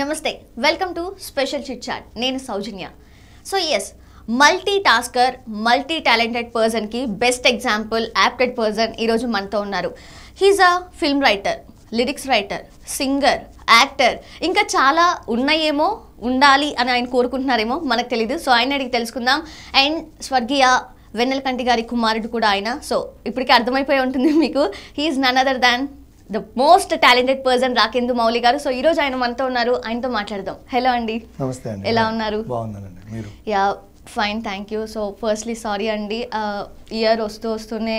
నమస్తే welcome to special chit chat నేను Soujanya so as multi tasker multi talented పర్సన్కి best example adept person ఈరోజు మనతో ఉన్నారు he's a film writer lyrics writer singer actor ఇంకా చాలా ఉన్నాయేమో ఉండాలి అని ఆయన కోరుకుంటున్నారేమో మనకు తెలియదు సో ఆయన అడిగి తెలుసుకుందాం అండ్ స్వర్గీయ వెన్నెలకంటి గారి కుమారుడు కూడా ఆయన సో ఇప్పటికే అర్థమైపోయి ఉంటుంది మీకు he's none other than the most talented person Rakendu Mouli garu so ఈ రోజు ఆయన మనతో ఉన్నారు ఆయనతో మాట్లాడదాం హలో అండి నమస్తే అండి ఎలా ఉన్నారు yeah fine thank you so firstly sorry అండి ఇయర్ వస్తూ వస్తూనే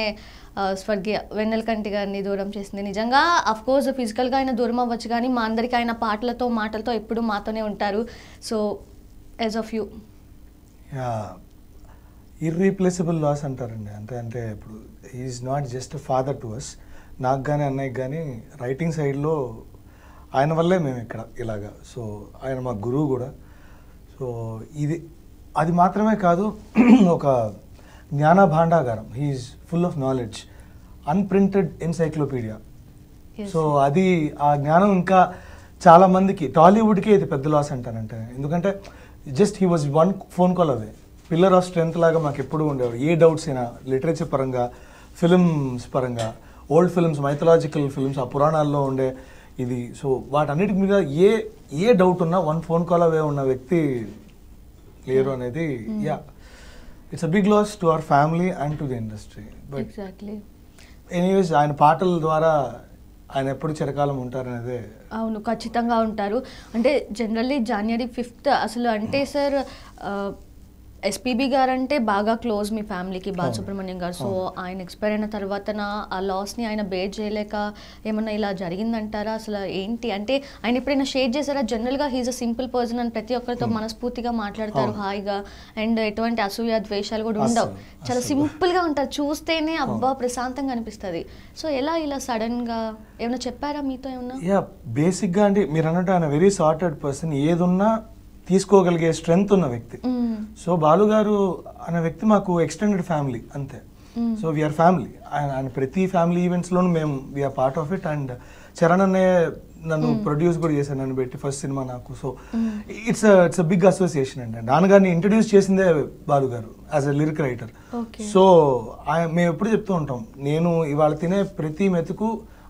స్వర్గీయ వెన్నెలకంటి గారిని దూరం చేసింది నిజంగా అఫ్ కోర్స్ ఫిజికల్గా ఆయన దూరం అవ్వచ్చు కానీ మా అందరికీ ఆయన పాటలతో మాటలతో ఎప్పుడు మాతోనే ఉంటారు so as of you irreplaceable loss అంటారండి అంటే అంటే ఇప్పుడు is not just father to us నాకు కానీ అన్నయ్యకి కానీ రైటింగ్ సైడ్లో ఆయన వల్లే మేము ఇక్కడ ఇలాగా సో ఆయన మా గురువు కూడా సో ఇది అది మాత్రమే కాదు ఒక జ్ఞాన భాండాగారం he's full of knowledge unprinted encyclopaedia so అది ఆ జ్ఞానం ఇంకా చాలామందికి టాలీవుడ్కే ఇది పెద్ద లాస్ అంటానంటే ఎందుకంటే just he was one phone call away pillar of strength లాగా మాకు ఎప్పుడు ఉండేవాడు ఏ డౌట్స్ అయినా లిటరేచర్ పరంగా ఫిల్మ్స్ పరంగా ఓల్డ్ ఫిల్మ్స్ మైథలాజికల్ ఫిల్మ్స్ ఆ పురాణాల్లో ఉండే ఇది సో వాటన్నిటి మీద ఏ ఏ డౌట్ ఉన్నా వన్ ఫోన్ కాల్ అవే ఉన్న వ్యక్తి లేరు అనేది yeah it's a big loss to our family and to the industry but exactly anyways ఆయన పాటల ద్వారా ఆయన ఎప్పుడు చిరకాలం ఉంటారు అనేది అవును ఖచ్చితంగా ఉంటారు అంటే జనరల్లీ జనవరి ఫిఫ్త్ అసలు అంటే సార్ hmm. ఎస్పీబీ గారు అంటే బాగా క్లోజ్ మీ ఫ్యామిలీకి బాలసుబ్రహ్మణ్యం గారు సో ఆయన ఎక్స్పైర్ అయిన తర్వాత ఆ లాస్ని ఆయన బేర్ చేయలేక ఏమన్నా ఇలా జరిగిందంటారా అసలు ఏంటి అంటే ఆయన ఎప్పుడైనా షేర్ చేశారా జనరల్గా హీజ్ అ సింపుల్ పర్సన్ అని ప్రతి ఒక్కరితో మనస్ఫూర్తిగా మాట్లాడతారు హాయిగా అండ్ ఎటువంటి అసూయ ద్వేషాలు కూడా ఉండవు చాలా సింపుల్గా ఉంటారు చూస్తేనే అబ్బా ప్రశాంతంగా అనిపిస్తుంది సో ఎలా ఇలా సడన్గా ఏమైనా చెప్పారా మీతో ఏమన్నా బేసిక్ బేసిక్గా అంటే మీరు అన్నట్టు ఆయన వెరీ సార్టెడ్ పర్సన్ ఏదున్నా తీసుకోగలిగే స్ట్రెంగ్త్ ఉన్న వ్యక్తి సో బాలుగారు అనే వ్యక్తి మాకు ఎక్స్టెండెడ్ ఫ్యామిలీ అంతే సో వీఆర్ ఫ్యామిలీ అండ్ ప్రతి ఫ్యామిలీ ఈవెంట్స్లోనూ మేము we are part of it and Charan అనే నన్ను ప్రొడ్యూస్ కూడా చేశాను నన్ను పెట్టి ఫస్ట్ సినిమా నాకు so it's it's big association అండి నాన్నగారిని ఇంట్రడ్యూస్ చేసిందే Balu garu as a lyric writer so మేము ఎప్పుడు చెప్తూ ఉంటాం నేను ఇవాళ తినే ప్రతి మెతుకు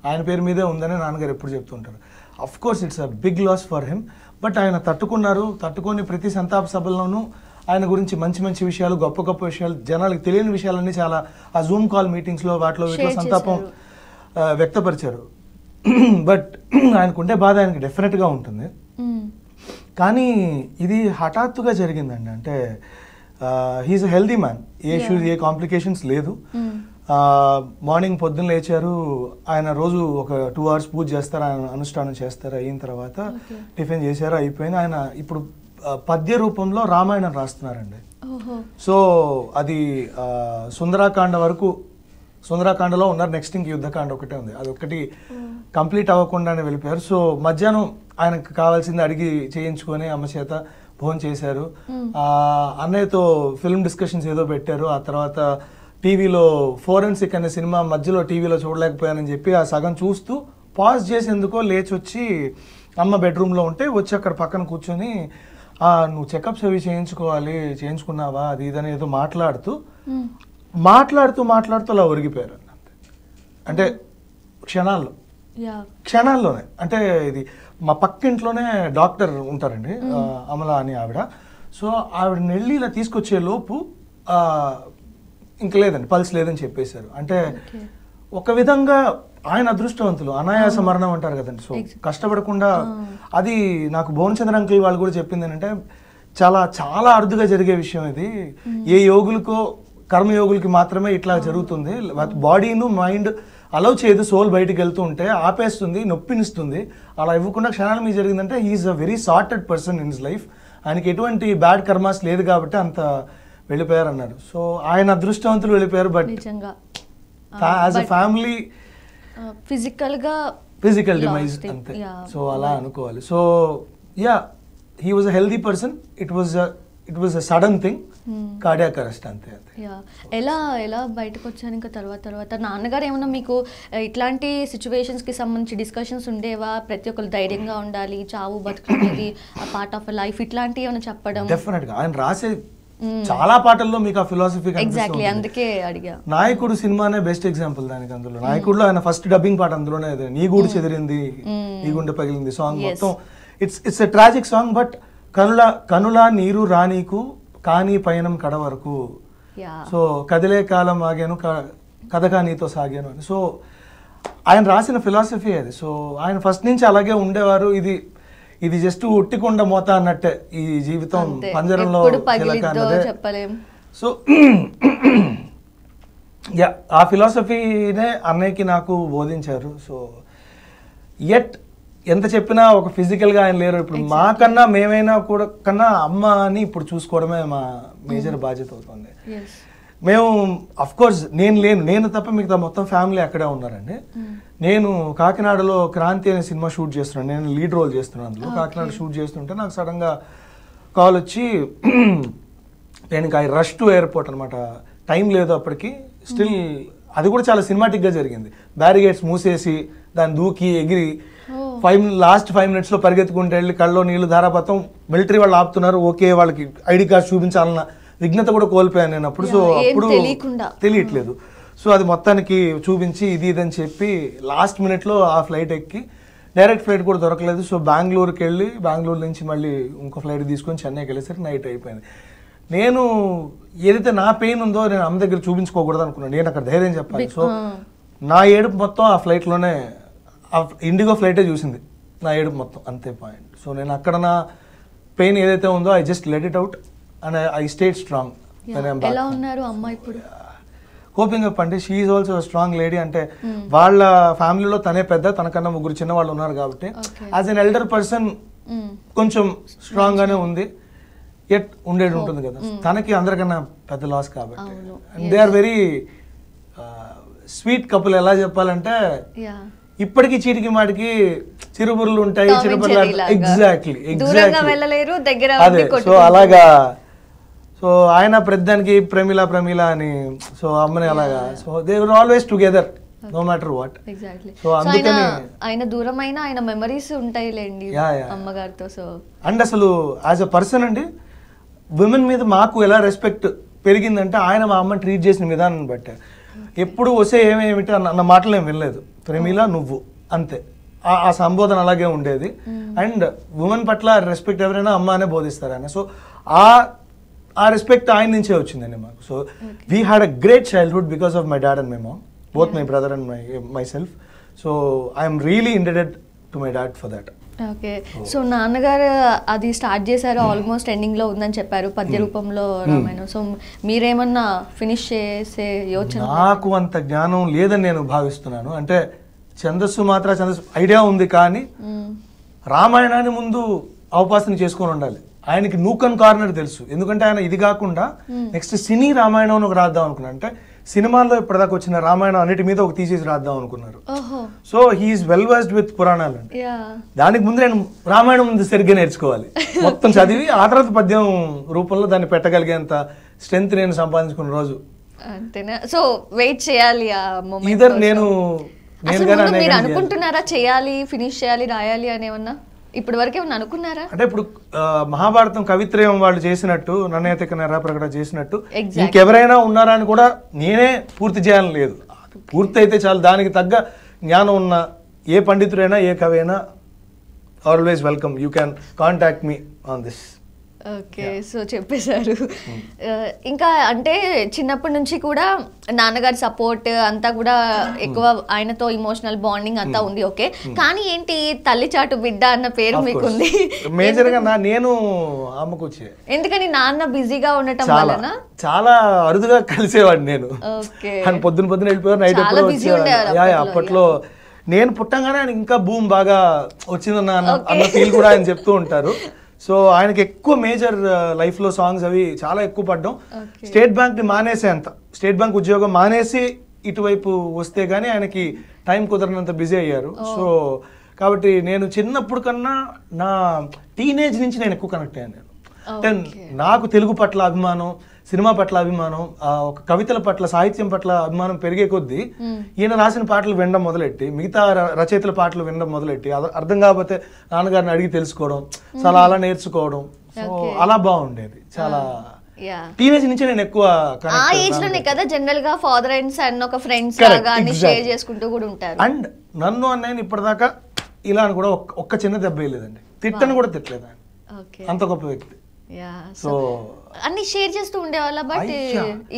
ఆయన పేరు మీదే ఉందని నాన్నగారు ఎప్పుడు చెప్తూ ఉంటారు of course it's a big loss for him but ఆయన తట్టుకున్నారు తట్టుకొని ప్రతి సంతాప సభల్లోనూ ఆయన గురించి మంచి మంచి విషయాలు గొప్ప గొప్ప విషయాలు జనాలకు తెలియని విషయాలన్నీ చాలా ఆ జూమ్ కాల్ మీటింగ్స్లో వాటిలో వీటిలో సంతాపం వ్యక్తపరిచారు బట్ ఆయనకుండే బాధ ఆయనకి డెఫినెట్గా ఉంటుంది కానీ ఇది హఠాత్తుగా జరిగిందండి అంటే హీఈస్ హెల్దీ మ్యాన్ ఏ ఇష్యూస్ ఏ కాంప్లికేషన్స్ లేదు మార్నింగ్ పొద్దున్న లేచారు ఆయన రోజు ఒక టూ అవర్స్ పూజ చేస్తారు ఆయన అనుష్ఠానం చేస్తారు అయిన తర్వాత టిఫిన్ చేశారు అయిపోయింది ఆయన ఇప్పుడు పద్య రూపంలో రామాయణం రాస్తున్నారండి సో అది సుందరాకాండ వరకు సుందరాకాండలో ఉన్నారు నెక్స్ట్ ఇంక యుద్ధకాండ ఒకటే ఉంది అది ఒకటి కంప్లీట్ అవ్వకుండానే వెళ్ళిపోయారు సో మధ్యాహ్నం ఆయనకు కావాల్సింది అడిగి చేయించుకొని అమ్మ చేత ఫోన్ చేశారు అన్నయ్యతో ఫిల్మ్ డిస్కషన్స్ ఏదో పెట్టారు ఆ తర్వాత టీవీలో ఫోరెన్సిక్ అనే సినిమా మధ్యలో టీవీలో చూడలేకపోయానని చెప్పి ఆ సగం చూస్తూ పాజ్ చేసేందుకో లేచి వచ్చి అమ్మ బెడ్రూమ్లో ఉంటే వచ్చి అక్కడ పక్కన కూర్చొని నువ్వు చెకప్స్ అవి చేయించుకోవాలి చేయించుకున్నావా అది ఇదని ఏదో మాట్లాడుతూ మాట్లాడుతూ మాట్లాడుతూ అలా ఒరిగిపోయారు అంటే క్షణాల్లో క్షణాల్లోనే అంటే ఇది మా పక్కింట్లోనే డాక్టర్ ఉంటారండి అమల అని ఆవిడ సో ఆవిడని నెల్లి ఇలా తీసుకొచ్చే లోపు ఇంక లేదండి పల్స్ లేదని చెప్పేశారు అంటే ఒక విధంగా ఆయన అదృష్టవంతులు అనాయాస మరణం అంటారు కదండి సో కష్టపడకుండా అది నాకు భువనచంద్ర అంకుల్ వాళ్ళు కూడా చెప్పింది ఏంటంటే చాలా చాలా అరుదుగా జరిగే విషయం ఇది ఏ యోగులకో కర్మయోగులకి మాత్రమే ఇట్లా జరుగుతుంది బాడీను మైండ్ అలౌ చేయదు సోల్ బయటికి వెళ్తూ ఉంటే ఆపేస్తుంది నొప్పినిస్తుంది అలా ఇవ్వకుండా క్షణాలు మీద జరిగిందంటే he's a very sorted person in his life ఆయనకి ఎటువంటి బ్యాడ్ కర్మాస్ లేదు కాబట్టి అంత వెళ్ళిపోయారు అన్నారు సో ఆయన అదృష్టవంతులు వెళ్ళిపోయారు బట్ నిజంగా యాజ్ అ ఫ్యామిలీ ఫిజికల్ గా ఫిజికల్ డిమైజ్ అంతే సో అలా అనుకోవాలి so yeah he was a healthy person it was it was a sudden thing cardiac arrest అంతే ఎలా ఎలా బయటకు వచ్చాను ఇంకా తర్వాత తర్వాత నాన్నగారు ఏమన్నా మీకు ఇట్లాంటి కి సంబంధించి డిస్కషన్స్ ఉండేవా ప్రతి ఒక్కరు ధైర్యంగా ఉండాలి చావు బతుకు పార్ట్ ఆఫ్ లైఫ్ ఇట్లాంటివి ఏమైనా చెప్పడం గా ఆయన రాసే Hmm. చాలా పాటల్లో మీకు ఆ ఫిలాసఫీ ఎగ్జాక్ట్లీ అందుకే అడిగా నాయకుడు సినిమానే బెస్ట్ ఎగ్జాంపుల్ దానికి అందులో hmm. నాయకుడులో ఆయన ఫస్ట్ డబ్బింగ్ పాట అందులోనే అదే నీ గూడు hmm. చెదిరింది నీ గుండె పగిలింది సాంగ్ మొత్తం it's it's a tragic song but కనుల కనుల నీరు రానీకు కానీ పయనం కడ వరకు సో కదిలే కాలం ఆగాను కథగా నీతో సాగాను అని సో ఆయన రాసిన ఫిలాసఫీ అది సో ఆయన ఫస్ట్ నుంచి అలాగే ఉండేవారు ఇది ఇది జస్ట్ ఉట్టికొండ మోత అన్నట్టే ఈ జీవితం పంజరంలో సో యా ఆ ఫిలాసఫీనే అన్నయ్యకి నాకు బోధించారు సో ఎట్ ఎంత చెప్పినా ఒక ఫిజికల్గా ఆయన లేరు ఇప్పుడు మాకన్నా మేమైనా కూడా కన్నా అమ్మ అని ఇప్పుడు చూసుకోవడమే మా మేజర్ బాధ్యత అవుతుంది మేము అఫ్కోర్స్ నేను లేను నేను తప్ప మిగతా మొత్తం ఫ్యామిలీ అక్కడే ఉన్నారండి hmm. నేను కాకినాడలో క్రాంతి అనే సినిమా షూట్ చేస్తున్నాను నేను లీడ్ రోల్ చేస్తున్నాను అందులో కాకినాడ షూట్ చేస్తుంటే నాకు సడన్గా కాల్ వచ్చి నేను ఇంకా రష్ టు ఎయిర్పోర్ట్ అనమాట టైం లేదు అప్పటికి స్టిల్ hmm. అది కూడా చాలా సినిమాటిక్గా జరిగింది బ్యారిగేట్స్ మూసేసి దాన్ని దూకి ఎగిరి ఫైవ్ లాస్ట్ ఫైవ్ మినిట్స్లో పరిగెత్తుకుంటే వెళ్ళి కళ్ళలో నీళ్ళు ధారాపతం మిలిటరీ వాళ్ళు ఆపుతున్నారు ఓకే వాళ్ళకి ఐడి కార్డ్ చూపించాలన్న విఘ్నత కూడా కోల్పోయాను నేను అప్పుడు సో అప్పుడు తెలియట్లేదు hmm. సో అది మొత్తానికి చూపించి ఇది ఇదని చెప్పి లాస్ట్ మినిట్లో ఆ ఫ్లైట్ ఎక్కి డైరెక్ట్ ఫ్లైట్ కూడా దొరకలేదు సో బెంగళూరుకి వెళ్ళి బెంగళూరు నుంచి మళ్ళీ ఇంకో ఫ్లైట్ తీసుకొని చెన్నైకి వెళ్ళేసరికి నైట్ అయిపోయింది నేను ఏదైతే నా పెయిన్ ఉందో నేను అమ్మ దగ్గర చూపించుకోకూడదు అనుకున్నాను నేను అక్కడ ధైర్యం చెప్పాలి సో నా ఏడుపు మొత్తం ఆ ఫ్లైట్లోనే ఆ ఇండిగో ఫ్లైటే చూసింది నా ఏడుపు మొత్తం అంతే పాయింట్ సో నేను అక్కడ నా పెయిన్ ఏదైతే ఉందో I just let it out and I stayed strong ఎలా ఉన్నారు ఇప్పుడు హోపింగ్ అప్ అంటే షీఈ్ ఆల్సో స్ట్రాంగ్ లేడీ అంటే hmm. వాళ్ళ ఫ్యామిలీలో తనే పెద్ద తనకన్నా ముగ్గురు చిన్న వాళ్ళు ఉన్నారు కాబట్టి యాజ్ అన్ ఎల్డర్ పర్సన్ కొంచెం స్ట్రాంగ్గానే hmm. ఉంది ఎట్ ఉండేది oh. ఉంటుంది కదా hmm. తనకి అందరికన్నా పెద్ద లాస్ కాబట్టి and they are very sweet couple ఎలా చెప్పాలంటే ఇప్పటికి చీటికి మాటికి చిరుబుర్లు ఉంటాయి చిరుబుర్లు ఎగ్జాక్ట్లీ ఎగ్జాక్ట్లీ సో అలాగా సో ఆయన ప్రతిదానికి ప్రమీల ప్రమీల అని సో అమ్మని అలాగా so they were always together no matter what so ఆయన ఆయన దూరమైన ఆయన మెమరీస్ ఉంటాయిలేండి అమ్మగారితో సో అండ్ అసలు యాజ్ అ పర్సన్ అండి విమెన్ మీద మాకు ఎలా రెస్పెక్ట్ పెరిగిందంటే ఆయన మా అమ్మని ట్రీట్ చేసిన విధానం బట్టి ఎప్పుడు వస్తే ఏమేమిటి అన్న మాటలు ఏం వినలేదు ప్రమిల నువ్వు అంతే ఆ సంబోధన అలాగే ఉండేది అండ్ hmm. ఉమెన్ పట్ల రెస్పెక్ట్ ఎవరైనా అమ్మ అనే బోధిస్తారు ఆయన సో ఆ ఆ రెస్పెక్ట్ ఆయన నుంచే వచ్చిందండి మాకు so we had a great childhood because of my dad and my mom both my brother and my myself so I'm really indebted to my dad for that okay so నాన్నగారు అది start చేశారు almost ఎండింగ్లో ఉందని చెప్పారు పద్య hmm. రూపంలో hmm. Ramayanam so మీరేమన్నా finish చేసే యోచన నాకు అంత జ్ఞానం లేదని నేను భావిస్తున్నాను అంటే ఛందస్సు మాత్రం ఛందస్సు ఐడియా ఉంది కానీ hmm. రామాయణాన్ని ముందు అవకాశం చేసుకొని ఉండాలి ఆయనకి నూకన్ కార్నర్ తెలుసు ఎందుకంటే ఆయన ఇది కాకుండా నెక్స్ట్ సినీ రామాయణం ఒక రాద్దాం అనుకున్నాను అంటే సినిమాల్లో ఇప్పటిదాకా వచ్చిన రామాయణం అన్నిటి మీద ఒక తీసేసి రాద్దాం అనుకున్నారు so he's well versed with పురాణాలు అండి దానికి ముందు నేను రామాయణం ముందు సరిగ్గా నేర్చుకోవాలి మొత్తం చదివి ఆ తర్వాత పద్యం రూపంలో దాన్ని పెట్టగలిగేంత స్ట్రెంగ్త్ నేను సంపాదించుకున్న రోజు సో వెయిట్ చేయాలి ఇదర్ నేను అనుకుంటున్నారా చేయాలి ఫినిష్ చేయాలి రాయాలి అనేవన్నా ఇప్పటి వరకే అనుకున్నారా అంటే ఇప్పుడు మహాభారతం కవిత్రయం వాళ్ళు చేసినట్టు నన్నయతిక నెర ప్రకటన చేసినట్టు ఇంకెవరైనా ఉన్నారా అని కూడా నేనే పూర్తి చేయాలని లేదు పూర్తి అయితే చాలు దానికి తగ్గ జ్ఞానం ఉన్న ఏ పండితుడైనా ఏ కవి అయినా always welcome you can contact me on this okay so చెప్పేశారు hmm. ఇంకా అంటే చిన్నప్పటి నుంచి కూడా నాన్నగారి సపోర్ట్ అంతా కూడా ఎక్కువ hmm. ఆయనతో ఇమోషనల్ బాండింగ్ అంతా hmm. ఉంది ఓకే కానీ ఏంటి తల్లి చాటు బిడ్డ అన్న పేరు ఉంది మేజర్ గా నేను అమ్మకొచ్చే ఎందుకని నాన్న బిజీగా ఉండటం వలన చాలా అరుదుగా కలిసేవాడిని నేను పొద్దున పొద్దున వెళ్ళిపోయారు అప్పట్లో నేను పుట్టంగానే ఆయన ఇంకా భూమి బాగా వచ్చిందన్న అన్న ఫీల్ కూడా ఆయన చెప్తూ ఉంటారు సో ఆయనకి ఎక్కువ మేజర్ లైఫ్లో సాంగ్స్ అవి చాలా ఎక్కువ పడ్డాం స్టేట్ బ్యాంక్ని మానేసే అంత స్టేట్ బ్యాంక్ ఉద్యోగం మానేసి ఇటువైపు వస్తే కానీ ఆయనకి టైం కుదరనంత బిజీ అయ్యారు సో oh. కాబట్టి నేను చిన్నప్పుడు కన్నా నా టీనేజ్ నుంచి నేను ఎక్కువ కనెక్ట్ అయ్యాను నేను నాకు తెలుగు పట్ల అభిమానం సినిమా పట్ల అభిమానం ఒక కవితల పట్ల సాహిత్యం పట్ల అభిమానం పెరిగే కొద్దీ ఈయన రాసిన పాటలు వినడం మొదలెట్టి మిగతా రచయితల పాటలు వినడం మొదలెట్టి అర్థం కాకపోతే నాన్నగారిని అడిగి తెలుసుకోవడం చాలా అలా నేర్చుకోవడం సో అలా బాగుండేది చాలా టీనేజ్ నుంచి నేను ఎక్కువ ఆ ఏజ్ లోనే కదా జనరల్ గా ఫాదర్ అండ్ సన్ ఒక ఫ్రెండ్స్ లాగా షేర్ చేసుకుంటూ కూడా ఉంటారు అండ్ నన్ను అన్నయ్య ఇప్పటిదాకా ఇలా అని కూడా ఒక్క చిన్న దెబ్బ వేయలేదండి తిట్టని కూడా తిట్టలేదు అంత గొప్ప వ్యక్తి సో అన్ని షేర్ చేస్తూ ఉండేవాళ్ళ బట్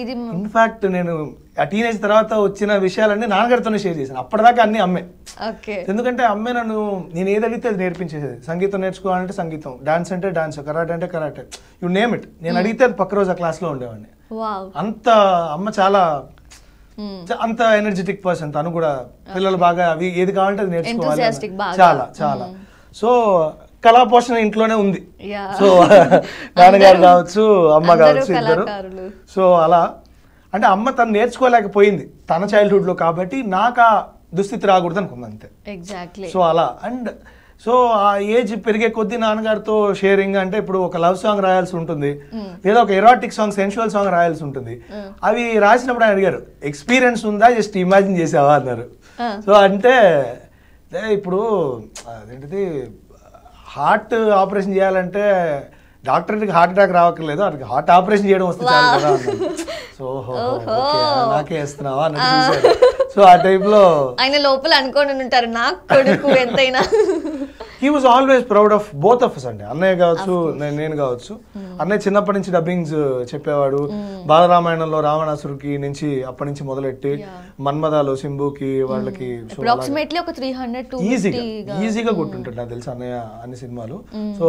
ఇది ఇన్ఫాక్ట్ నేను ఆ టీనేజ్ తర్వాత వచ్చిన విషయాలన్నీ నాన్నగారితోనే షేర్ చేశాను అప్పటిదాకా అన్ని అమ్మే ఎందుకంటే అమ్మే నన్ను నేను ఏదడిగితే అది నేర్పించేసేది సంగీతం నేర్చుకోవాలంటే సంగీతం డాన్స్ అంటే డాన్స్ కరాటే అంటే కరాటే యు నేమ్ ఇట్ నేను hmm. అడిగితే పక్క రోజు ఆ క్లాస్లో ఉండేవాడిని అంత అమ్మ చాలా hmm. అంత ఎనర్జెటిక్ పర్సన్ తను కూడా పిల్లలు బాగా అవి ఏది కావాలంటే అది నేర్చుకోవాలి చాలా చాలా hmm. సో కళాపోషణ ఇంట్లోనే ఉంది సో నాన్నగారు కావచ్చు అమ్మ కావచ్చు ఇద్దరు సో అలా అంటే అమ్మ తను నేర్చుకోలేకపోయింది తన చైల్డ్హుడ్ లో కాబట్టి నాకు ఆ దుస్థితి రాకూడదు అనుకుంది అంతే సో అలా అండ్ సో ఆ ఏజ్ పెరిగే కొద్ది నాన్నగారితో షేరింగ్ అంటే ఇప్పుడు ఒక లవ్ సాంగ్ రాయాల్సి ఉంటుంది లేదా hmm. ఒక ఎరాటిక్ సాంగ్ సెన్షువల్ సాంగ్ రాయాల్సి ఉంటుంది hmm. అవి రాసినప్పుడు ఆయన అడిగారు ఎక్స్పీరియన్స్ ఉందా జస్ట్ ఇమాజిన్ చేసావా అన్నారు సో అంటే ఇప్పుడు అదేంటిది హార్ట్ ఆపరేషన్ చేయాలంటే డాక్టర్కి హార్ట్ అటాక్ రావట్లేదు అక్కడికి హార్ట్ ఆపరేషన్ చేయడం వస్తుంది కదా సో నాకే వేస్తున్నావా సో ఆ టైప్ లో ఆయన లోపల అనుకోని ఉంటారు నాకు కొడుకు ఎంతైనా he was always proud of both of us అండి అన్నయ్య కావచ్చు నేను కావచ్చు hmm. అన్నయ్య చిన్నప్పటి నుంచి డబ్బింగ్స్ uh, చెప్పేవాడు hmm. బాలరామాయణంలో రావణాసురుకి నుంచి అప్పటి నుంచి మొదలెట్టి మన్మదాలు సింబుకి hmm. వాళ్ళకి ఈజీగా ఈజీగా కొట్టుంటాడు నాకు తెలుసు అన్నయ్య అన్ని సినిమాలు సో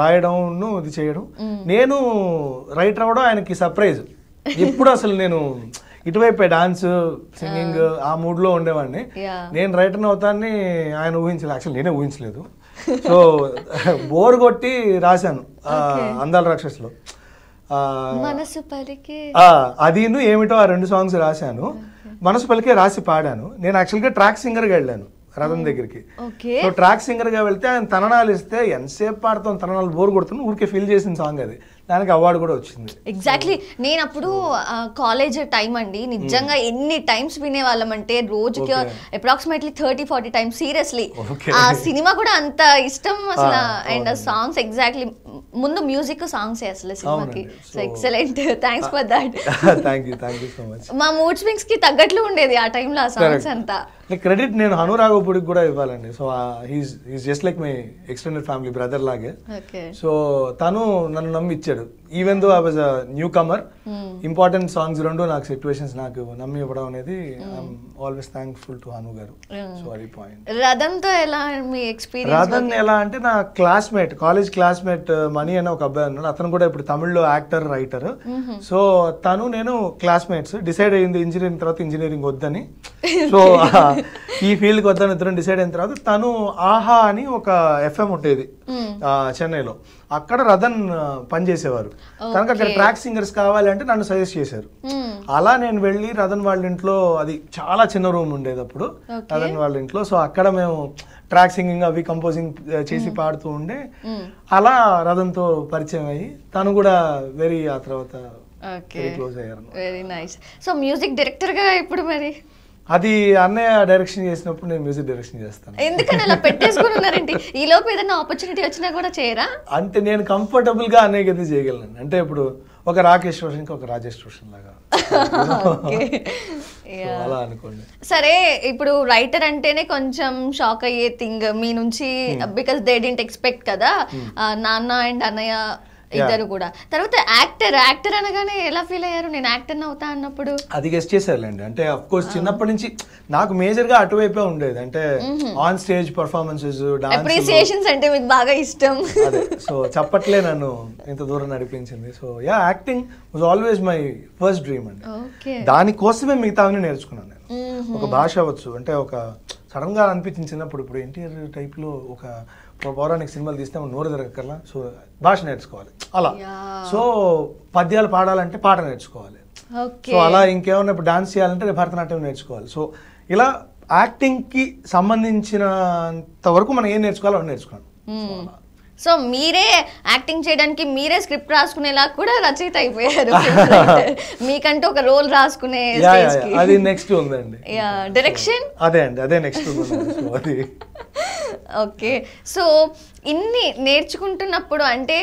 రాయడం ఇది చేయడం నేను రైట్ రావడం ఆయనకి సర్ప్రైజ్ ఎప్పుడు అసలు నేను ఇటువైపు డాన్స్ సింగింగ్ ఆ మూడ్ లో ఉండేవాడిని నేను రైటర్ అవుతాన్ని ఆయన ఊహించలేదు యాక్చువల్ నేనే ఊహించలేదు సో బోర్ కొట్టి రాశాను అందాల రాక్షసులో అదిను ఏమిటో ఆ రెండు సాంగ్స్ రాశాను మనసు పలికే రాసి పాడాను నేను యాక్చువల్గా ట్రాక్ సింగర్గా వెళ్ళాను రథం దగ్గరికి సో ట్రాక్ సింగర్గా వెళ్తే ఆయన తననాలు ఇస్తే ఎంతసేపు పాడతాం తననాలు బోర్ కొడుతున్నాను ఊరికే ఫీల్ చేసిన సాంగ్ అది దానికి అవార్డు కూడా వచ్చింది ఎగ్జాక్ట్లీ నేను అప్పుడు కాలేజ్ టైం అండి నిజంగా hmm. ఎన్ని టైమ్స్ వినేవాళ్ళం అంటే రోజుకి approximately thirty forty times seriously ఆ సినిమా కూడా అంత ఇష్టం ah, అసలు అండ్ సాంగ్స్ ఎగ్జాక్ట్లీ ముందు మ్యూజిక్ సాంగ్స్ అసలు సినిమాకి so excellent thanks for that మా మూడ్ స్వింగ్స్ కి తగ్గట్లు ఉండేది ఆ టైంలో ఆ సాంగ్స్ అంతా లైక్ క్రెడిట్ నేను హనురాగోపుడికి కూడా ఇవ్వాలండి so he's he's just like my extended family brother లాగే సో తను నన్ను నమ్మి ఇచ్చాడు even though I was newcomer important songs రెండు నాకు సిచ్యువేషన్స్ నాకు నమ్మి ఇవ్వడం అనేది ఆల్వేస్ థ్యాంక్ఫుల్ టు హను గారు సారీ పాయింట్ తో ఎలా మీ ఎక్స్పీరియన్స్ రథన్ ఎలా అంటే నా క్లాస్మేట్ కాలేజ్ క్లాస్మేట్ మనీ అనే ఒక అబ్బాయి ఉన్నాడు అతను కూడా ఇప్పుడు తమిళ్లో యాక్టర్ రైటర్ సో తను నేను క్లాస్మేట్స్ డిసైడ్ అయ్యింది ఇంజనీరింగ్ తర్వాత ఇంజనీరింగ్ వద్దని సో ఈ ఫీల్డ్కి వద్దని ఇద్దరం డిసైడ్ అయిన తర్వాత తను ఆహా అని ఒక ఎఫ్ఎం ఉండేది Hmm. చెన్నైలో అక్కడ రథన్ పనిచేసేవారు కనుక అక్కడ ట్రాక్ సింగర్స్ కావాలంటే నన్ను సజెస్ట్ చేశారు hmm. అలా నేను వెళ్ళి రథన్ వాళ్ళ ఇంట్లో అది చాలా చిన్న రూమ్ ఉండేది అప్పుడు రథన్ వాళ్ళ ఇంట్లో సో అక్కడ మేము ట్రాక్ సింగింగ్ అవి కంపోజింగ్ చేసి hmm. పాడుతూ ఉండే అలా రథన్తో పరిచయం అయ్యి తను కూడా వెరీ ఆ తర్వాత క్లోజ్ అయ్యారు వెరీ నైస్ సో మ్యూజిక్ గా ఇప్పుడు మరి అది అన్నయ్య డైరెక్షన్ చేసినప్పుడు నేను మ్యూజిక్ డైరెక్షన్ చేస్తాను ఎందుకని అలా పెట్టేసుకున్నారేంటి ఈ లోపు ఏదైనా ఆపర్చునిటీ వచ్చినా కూడా చేయరా అంటే నేను కంఫర్టబుల్ గా అన్నయ్య అయితే చేయగలను అంటే ఇప్పుడు ఒక రాకేష్ రోషన్ ఒక రాజేష్ రోషన్ లాగా సరే ఇప్పుడు రైటర్ అంటేనే కొంచెం షాక్ అయ్యే థింగ్ మీ నుంచి బికాస్ దే డింట్ ఎక్స్పెక్ట్ కదా hmm. నాన్న అండ్ అన్నయ్య ఇద్దరు కూడా తర్వాత యాక్టర్ యాక్టర్ అనగానే ఎలా ఫీల్ అయ్యారు నేను యాక్టర్ అవుతా అన్నప్పుడు అది గెస్ట్ చేశారులేండి అంటే అఫ్ కోర్స్ చిన్నప్పటి నుంచి నాకు మేజర్ గా అటువైపే ఉండేది అంటే ఆన్ స్టేజ్ పర్ఫార్మెన్సెస్ అప్రిసియేషన్స్ అంటే మీకు బాగా ఇష్టం సో చెప్పట్లే నన్ను ఇంత దూరం నడిపించింది so yeah acting was always my first dream అండి దానికోసమే మిగతావన్నీ నేర్చుకున్నాను నేను ఒక భాష అవ్వచ్చు అంటే ఒక సడన్ గా అనిపించింది చిన్నప్పుడు ఇప్పుడు ఎన్టీఆర్ టైప్ లో ఒక పౌరాణిక సినిమాలు తీస్తే మనం నోరు తిరగక్కర్లా సో భాష నేర్చుకోవాలి అలా సో పద్యాలు పాడాలంటే పాట నేర్చుకోవాలి సో అలా ఇంకేమన్నా ఇప్పుడు డాన్స్ చేయాలంటే భరతనాట్యం నేర్చుకోవాలి సో ఇలా యాక్టింగ్కి సంబంధించినంత వరకు మనం ఏం నేర్చుకోవాలో నేర్చుకున్నాను సో మీరే యాక్టింగ్ చేయడానికి మీరే స్క్రిప్ట్ రాసుకునేలా కూడా రచయిత అయిపోయారు మీకంటూ ఒక రోల్ రాసుకునే అది నెక్స్ట్ ఉందండి డైరెక్షన్ అదే అండి అదే నెక్స్ట్ ఉంది ఓకే సో ఇన్ని నేర్చుకుంటున్నప్పుడు అంటే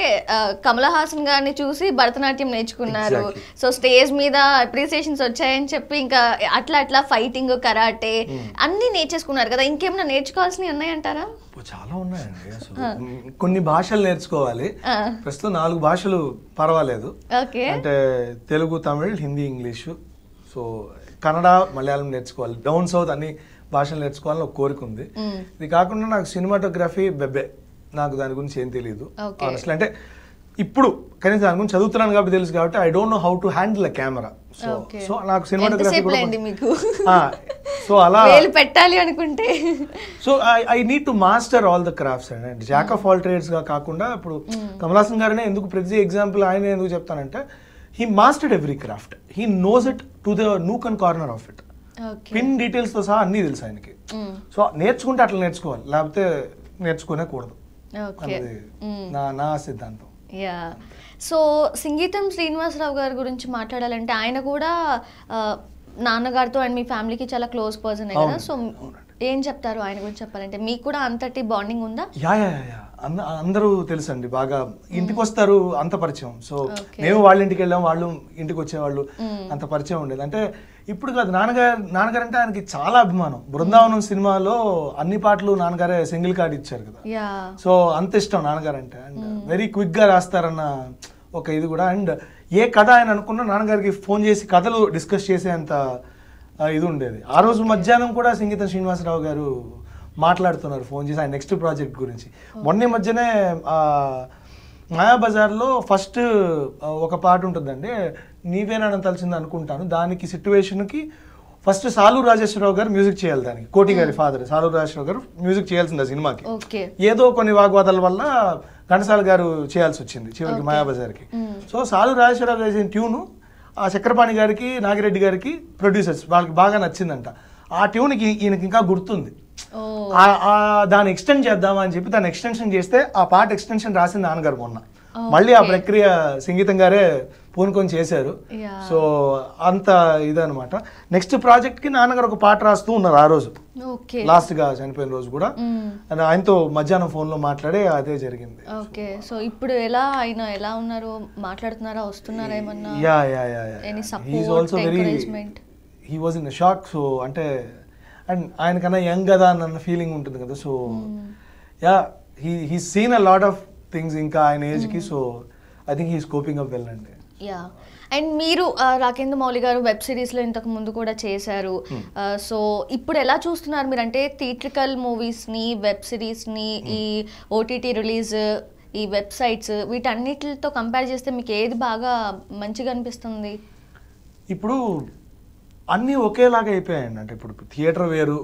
కమల్ హాసన్ గారిని చూసి భరతనాట్యం నేర్చుకున్నారు సో స్టేజ్ మీద అప్రిసియేషన్స్ వచ్చాయని చెప్పి ఇంకా అట్లా అట్లా ఫైటింగ్ కరాటే hmm. అన్ని నేర్చేసుకున్నారు కదా ఇంకేమైనా నేర్చుకోవాల్సినవి ఉన్నాయంటారా చాలా ఉన్నాయండి కొన్ని భాషలు నేర్చుకోవాలి ప్రస్తుతం నాలుగు భాషలు పర్వాలేదు అంటే తెలుగు తమిళ్ హిందీ ఇంగ్లీషు సో కన్నడ మలయాళం నేర్చుకోవాలి డౌన్ సౌత్ అన్ని భాషను నేర్చుకోవాలని ఒక కోరిక ఉంది ఇది కాకుండా నాకు సినిమాటోగ్రఫీ బెబ్బే నాకు దాని గురించి ఏం తెలియదు అసలు అంటే ఇప్పుడు కనీసం దాని గురించి చదువుతున్నాను కాబట్టి తెలుసు కాబట్టి I don't know how to handle a camera so so నాకు సినిమాటోగ్రఫీ మీకు సో అలా పెట్టాలి అనుకుంటే so I need to master all the crafts and jack of all trades గా కాకుండా ఇప్పుడు కమలాసన్ గారనే ఎందుకు ప్రతి ఎగ్జాంపుల్ ఆయన ఎందుకు చెప్తానంటే he mastered every craft he knows it to the nook and corner of it pin డీటెయిల్స్తో సహా అన్నీ తెలుసు ఆయనకి సో నేర్చుకుంటే అట్లా నేర్చుకోవాలి లేకపోతే నేర్చుకునే కూడదు నా నా సిద్ధాంతం యా సో సంగీతం శ్రీనివాసరావు గారి గురించి మాట్లాడాలంటే ఆయన కూడా నాన్నగారితో అండ్ మీ ఫ్యామిలీకి చాలా క్లోజ్ పర్సన్ కదా సో ఏం చెప్తారు ఆయన గురించి చెప్పాలంటే మీకు కూడా అంతటి బాండింగ్ ఉందా యా యా యా అందరూ తెలుసండి బాగా ఇంటికి వస్తారు అంత పరిచయం సో మేము వాళ్ళ ఇంటికి వెళ్ళాం వాళ్ళు ఇంటికి వచ్చేవాళ్ళు అంత పరిచయం ఉండేది అంటే ఇప్పుడు కాదు నాన్నగారు నాన్నగారు అంటే ఆయనకి చాలా అభిమానం బృందావనం సినిమాలో అన్ని పాటలు నాన్నగారే సింగిల్ కార్డ్ ఇచ్చారు కదా సో అంత ఇష్టం నాన్నగారు అంటే అండ్ వెరీ క్విక్ గా రాస్తారన్న ఒక ఇది కూడా అండ్ ఏ కథ ఆయన అనుకున్నా నాన్నగారికి ఫోన్ చేసి కథలు డిస్కస్ చేసే అంత ఇది ఉండేది ఆ రోజు మధ్యాహ్నం కూడా సంగీతం శ్రీనివాసరావు గారు మాట్లాడుతున్నారు ఫోన్ చేసి ఆయన నెక్స్ట్ ప్రాజెక్ట్ గురించి మొన్న మధ్యనే మాయాబజార్లో ఫస్ట్ ఒక పాట ఉంటుందండి నీవే నన్ను తలిసింది అనుకుంటాను దానికి సిట్యువేషన్కి ఫస్ట్ సాలు రాజేశ్వరరావు గారు మ్యూజిక్ చేయాలి దానికి కోటి గారి ఫాదర్ సాలు రాజేశ్వరరావు గారు మ్యూజిక్ చేయాల్సింది ఆ సినిమాకి ఏదో కొన్ని వాగ్వాదాల వల్ల ఘనసాల గారు చేయాల్సి వచ్చింది చివరికి మాయాబజార్కి సో సాలు రాజేశ్వరరావు గారు చేసిన ట్యూను ఆ చక్రపాణి గారికి నాగిరెడ్డి గారికి ప్రొడ్యూసర్స్ వాళ్ళకి బాగా నచ్చిందంట ఆ ట్యూన్కి ఈయనకి ఇంకా గుర్తుంది దాన్ని ఎక్స్టెండ్ చేద్దామా అని చెప్పి దాన్ని ఎక్స్టెన్షన్ చేస్తే ఆ పాట ఎక్స్టెన్షన్ రాసింది నాన్నగారు మొన్న మళ్ళీ ఆ ప్రక్రియ సంగీతం గారే పూనుకొని చేశారు సో అంత ఇదనమాట నెక్స్ట్ ప్రాజెక్ట్ కి నాన్నగారు ఒక పాట రాస్తూ ఉన్నారు ఆ రోజు లాస్ట్ గా చనిపోయిన రోజు కూడా ఆయనతో మధ్యాహ్నం ఫోన్ లో మాట్లాడి అదే జరిగింది ఓకే సో ఇప్పుడు ఎలా ఆయన ఎలా ఉన్నారు మాట్లాడుతున్నారా వస్తున్నారా ఏమన్నా yeah yeah yeah he was in shock so అంటే అండ్ ఆయన కన్నా యంగ్ కదా అన్న ఫీలింగ్ ఉంటుంది కదా so yeah he he seen a lot of things ఇంకా ఆయన ఏజ్కి so I think he's coping up well అండి యా అండ్ మీరు రాకేంద్ర మౌలి గారు వెబ్ సిరీస్లో ఇంతకు ముందు కూడా చేశారు సో hmm. ఇప్పుడు ఎలా చూస్తున్నారు మీరు అంటే థియేట్రికల్ మూవీస్ని వెబ్ సిరీస్ని ఈ ఓటీటీ రిలీజ్ ఈ వెబ్సైట్స్ వీటన్నిటితో కంపేర్ చేస్తే మీకు ఏది బాగా మంచిగా అనిపిస్తుంది ఇప్పుడు అన్నీ ఒకేలాగా అయిపోయాయండి అంటే ఇప్పుడు థియేటర్ వేరు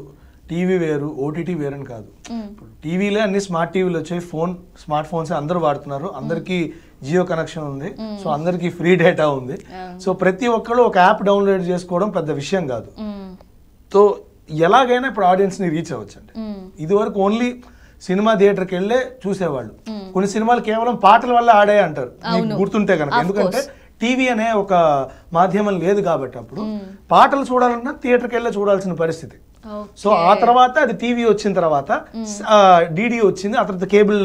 టీవీ వేరు ఓటీటీ వేరు అని కాదు ఇప్పుడు టీవీలే అన్ని స్మార్ట్ టీవీలు వచ్చాయి ఫోన్ స్మార్ట్ ఫోన్స్ అందరూ వాడుతున్నారు అందరికీ జియో కనెక్షన్ ఉంది సో అందరికీ ఫ్రీ డేటా ఉంది సో ప్రతి ఒక్కరు ఒక యాప్ డౌన్లోడ్ చేసుకోవడం పెద్ద విషయం కాదు సో ఎలాగైనా ఇప్పుడు ఆడియన్స్ని రీచ్ అవ్వచ్చండి ఇది వరకు ఓన్లీ సినిమా థియేటర్కి వెళ్ళే చూసేవాళ్ళు కొన్ని సినిమాలు కేవలం పాటల వల్ల ఆడే అంటారు గుర్తుంటే కనుక ఎందుకంటే టీవీ అనే ఒక మాధ్యమం లేదు కాబట్టి అప్పుడు పాటలు చూడాలన్నా థియేటర్కి వెళ్ళి చూడాల్సిన పరిస్థితి సో ఆ తర్వాత అది టీవీ వచ్చిన తర్వాత డిడి వచ్చింది ఆ తర్వాత కేబుల్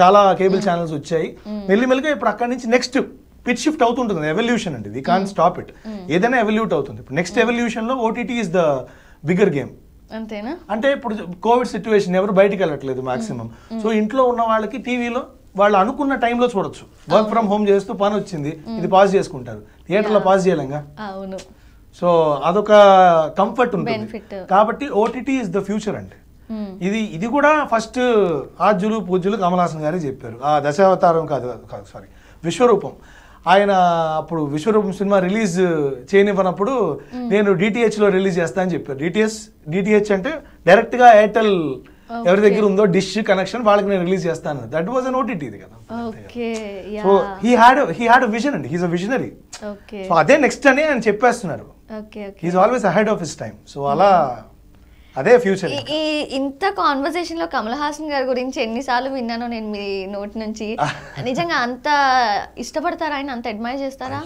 చాలా కేబుల్ ఛానల్స్ వచ్చాయి మెల్లిమెల్లిగా ఇప్పుడు అక్కడి నుంచి నెక్స్ట్ పిచ్ షిఫ్ట్ అవుతుంటుంది ఎవల్యూషన్ అండి వి కాన్ స్టాప్ ఇట్ ఏదైనా ఎవల్యూట్ అవుతుంది ఇప్పుడు నెక్స్ట్ ఎవల్యూషన్ లో OTT is the bigger game అంతేనా అంటే ఇప్పుడు కోవిడ్ సిచ్యువేషన్ ఎవరు బయటికి వెళ్ళట్లేదు మాక్సిమం సో ఇంట్లో ఉన్న వాళ్ళకి టీవీలో వాళ్ళు అనుకున్న టైంలో చూడొచ్చు వర్క్ ఫ్రమ్ హోమ్ చేస్తూ పని వచ్చింది ఇది పాజ్ చేసుకుంటారు థియేటర్లో పాజ్ చేయలేంగా అవును సో అదొక కంఫర్ట్ ఉంటుంది కాబట్టి ఓటీటీ ఇస్ ద ఫ్యూచర్ అండి ఇది ఇది కూడా ఫస్ట్ ఆద్యులు పూజ్యులు కమలాసన్ గారే చెప్పారు ఆ దశావతారం కాదు కాదు సారీ విశ్వరూపం ఆయన అప్పుడు విశ్వరూపం సినిమా రిలీజ్ చేయనివ్వనప్పుడు నేను డిటిహెచ్ లో రిలీజ్ చేస్తా అని చెప్పారు డిటిహెచ్ డిటిహెచ్ అంటే డైరెక్ట్గా ఎయిర్టెల్ ఎవరి దగ్గర ఉందో డిష్ కనెక్షన్ వాళ్ళకి నేను రిలీజ్ చేస్తాను దట్ వాజ్ అన్ ఓటీటీ ఇది కదా so he had he had vision అండి హీస్ అ విజనరీ సో అదే నెక్స్ట్ అని ఆయన చెప్పేస్తున్నారు he's always ahead of his time so అలా అదే ఫ్యూచర్ ఈ ఇంత కాన్వర్సేషన్ లో కమల్ హాసన్ గారి గురించి ఎన్నిసార్లు విన్నానో నేను మీ నోటి నుంచి నిజంగా అంత ఇష్టపడతారా ఆయన అంత అడ్మైర్ చేస్తారా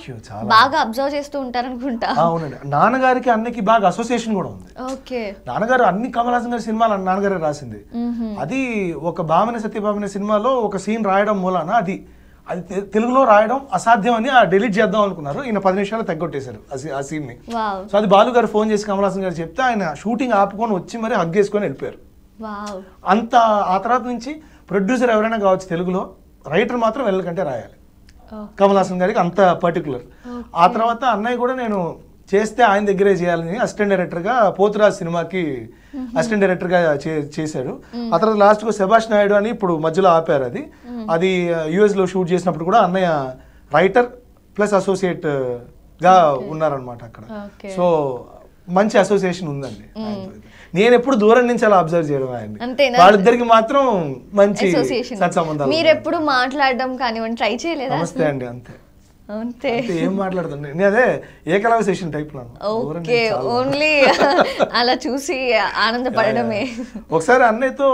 బాగా అబ్జర్వ్ చేస్తూ ఉంటారు అనుకుంటా అవునండి నాన్నగారికి అన్నకి బాగా అసోసియేషన్ కూడా ఉంది ఓకే నాన్నగారు అన్ని కమల్ హాసన్ గారి సినిమాలు నాన్నగారే రాసింది అది ఒక భామన సత్యభామన సినిమాలో ఒక సీన్ రాయడం మూలాన అది అది తెలుగులో రాయడం అసాధ్యం అని డిలీట్ చేద్దాం అనుకున్నారు ఈయన పది నిమిషాలు తగ్గొట్టేశారు ఆ సీన్ ని సో అది బాలు గారు ఫోన్ చేసి కమలాసన్ గారు చెప్తే ఆయన షూటింగ్ ఆపుకొని వచ్చి మరి హగ్ చేసుకొని వెళ్ళిపోయారు అంత ఆ తర్వాత నుంచి ప్రొడ్యూసర్ ఎవరైనా కావచ్చు తెలుగులో రైటర్ మాత్రం వెళ్ళకంటే రాయాలి కమలాసన్ గారికి అంత పర్టికులర్ ఆ తర్వాత అన్నయ్య కూడా నేను చేస్తే ఆయన దగ్గరే చేయాలని అసిస్టెంట్ డైరెక్టర్గా పోతురాజ్ సినిమాకి అసిస్టెంట్ డైరెక్టర్గా చేశాడు ఆ తర్వాత లాస్ట్కు శభాష్ నాయుడు అని ఇప్పుడు మధ్యలో ఆపారు అది అది యుఎస్లో షూట్ చేసినప్పుడు కూడా అన్నయ్య రైటర్ ప్లస్ అసోసియేట్ గా ఉన్నారనమాట అక్కడ సో మంచి అసోసియేషన్ ఉందండి నేను ఎప్పుడు దూరం నుంచి అలా అబ్జర్వ్ చేయడం ఆయన వాళ్ళిద్దరికి మాత్రం మంచి సత్సంబంధాలు మీరు ఎప్పుడు మాట్లాడడం కానివ్వండి ట్రై చేయలేదు నమస్తే అండి అంతే అంతే ఏం మాట్లాడుతుంది నేను అదే ఏకలవసేషన్ టైప్ ఓకే ఓన్లీ అలా చూసి ఆనందపడడమే ఒకసారి అన్నయ్యతో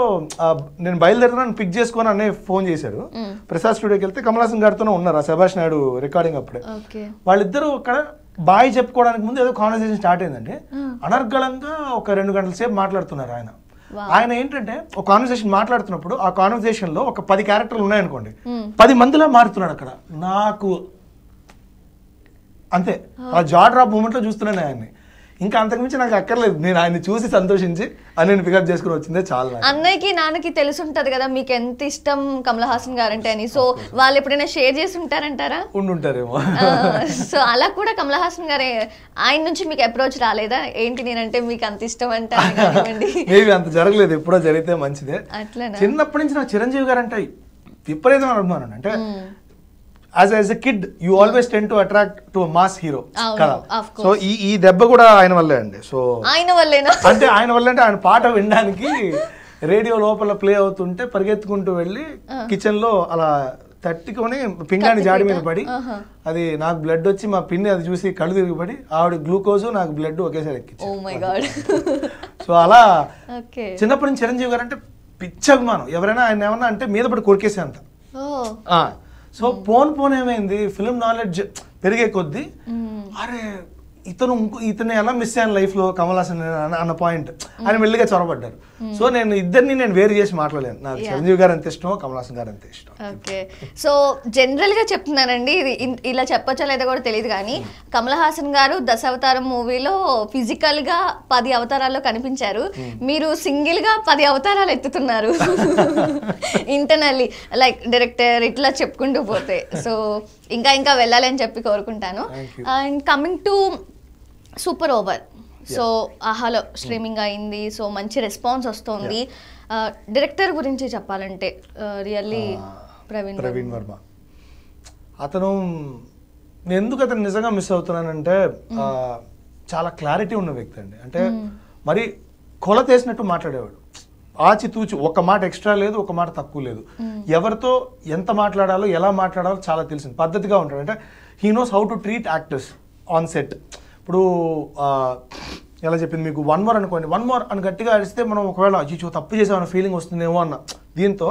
నేను బయలుదేరుతున్నాను పిక్ చేసుకొని అన్నయ్య ఫోన్ చేశారు ప్రసాద్ స్టూడియోకి వెళ్తే కమలాసన్ గారితోనే ఉన్నారు సభాష్ నాయుడు రికార్డింగ్ అప్పుడే వాళ్ళిద్దరూ అక్కడ బాయ్ చెప్పుకోవడానికి ముందు ఏదో కాన్వర్సేషన్ స్టార్ట్ అయిందండి అనర్గళంగా ఒక రెండు గంటల సేపు మాట్లాడుతున్నారు ఆయన ఆయన ఏంటంటే ఒక కాన్వర్సేషన్ మాట్లాడుతున్నప్పుడు ఆ కాన్వర్సేషన్ లో ఒక పది క్యారెక్టర్లు ఉన్నాయనుకోండి పది మందిలా మారుతున్నాడు అక్కడ నాకు అంతే ఆ జా డ్రాప్ మూమెంట్లో చూస్తున్నాను ఆయన్ని ఇంకా అంతకుమించి నాకు అక్కర్లేదు నేను ఆయన్ని చూసి సంతోషించి ఆయన పికప్ చేసుకుని వచ్చిందే చాలా అన్నయ్యకి నాన్నకి తెలిసి ఉంటది కదా మీకు ఎంత ఇష్టం కమల్ హాసన్ గారు అంటే అని సో వాళ్ళు ఎప్పుడైనా షేర్ చేసి ఉంటారంటారా ఉండుంటారేమో సో అలా కూడా కమల్ హాసన్ గారు ఆయన నుంచి మీకు అప్రోచ్ రాలేదా ఏంటి నేనంటే మీకు అంత ఇష్టం అంటే మేబీ అంత జరగలేదు ఎప్పుడో జరిగితే మంచిదే అట్లా చిన్నప్పటి నుంచి నాకు చిరంజీవి గారు అంటే విపరీతమైన అభిమానం అంటే as as a kid you always tend to attract to mass hero కదా సో ఈ ఈ దెబ్బ కూడా ఆయన వల్లే అండి సో ఆయన వల్లేనా అంటే ఆయన వల్ల అంటే ఆయన పాట వినడానికి రేడియో లోపల ప్లే అవుతుంటే పరిగెత్తుకుంటూ వెళ్ళి కిచెన్ లో అలా తట్టుకొని పిండాన్ని జాడి మీద పడి అది నాకు బ్లడ్ వచ్చి మా పిన్ని అది చూసి కళ్ళు తిరిగిపడి ఆవిడ గ్లూకోజ్ నాకు బ్లడ్ ఒకేసారి ఎక్కించారు సో oh అలా చిన్నప్పటి నుంచి చిరంజీవి గారు అంటే పిచ్చ అభిమానం ఎవరైనా ఆయన ఏమన్నా అంటే మీద పడి కొరికేసే అంత సో పోన్ పోన్ ఏమైంది ఫిల్మ్ నాలెడ్జ్ పెరిగే కొద్దీ అరే ఇతను ఇంకో ఇతను ఎలా మిస్ అయ్యాను లైఫ్లో కమల్ హాసన్ అన్న పాయింట్ ఆయన మెల్లిగా చొరబడ్డారు hmm. సో నేను ఇద్దరిని నేను వేరు చేసి మాట్లాడలేను నాకు చిరంజీవి గారు అంత ఇష్టం కమల్ హాసన్ గారు అంత ఇష్టం ఓకే సో జనరల్ గా చెప్తున్నానండి ఇది ఇలా చెప్పొచ్చా లేదా కూడా తెలియదు కానీ hmm. కమల్ హాసన్ గారు దశావతారం మూవీలో ఫిజికల్ గా పది అవతారాల్లో కనిపించారు hmm. మీరు సింగిల్ గా పది అవతారాలు ఎత్తుతున్నారు ఇంటర్నల్లీ లైక్ డైరెక్టర్ ఇట్లా చెప్పుకుంటూ పోతే సో ఇంకా ఇంకా వెళ్ళాలని చెప్పి కోరుకుంటాను and coming to super over so ఆహాలో స్ట్రీమింగ్ hmm. అయింది సో మంచి రెస్పాన్స్ వస్తుంది డైరెక్టర్ గురించి చెప్పాలంటే రియల్లీ ప్రవీణ్ ప్రవీణ్ వర్మ అతను నేను ఎందుకు అతను నిజంగా మిస్ అవుతున్నానంటే hmm. చాలా క్లారిటీ ఉన్న వ్యక్తి అండి అంటే hmm. మరి కొలతేసినట్టు మాట్లాడేవాడు ఆచితూచి ఒక మాట ఎక్స్ట్రా లేదు ఒక మాట తక్కువ లేదు ఎవరితో ఎంత మాట్లాడాలో ఎలా మాట్లాడాలో చాలా తెలిసింది పద్ధతిగా ఉంటాడు అంటే he knows how to treat actors on set ఇప్పుడు ఎలా చెప్పింది మీకు వన్ మోర్ అనుకోండి వన్ మోర్ అని గట్టిగా అడిస్తే మనం ఒకవేళ అయ్యో తప్పు చేసామన్న ఫీలింగ్ వస్తుందేమో అన్న దీంతో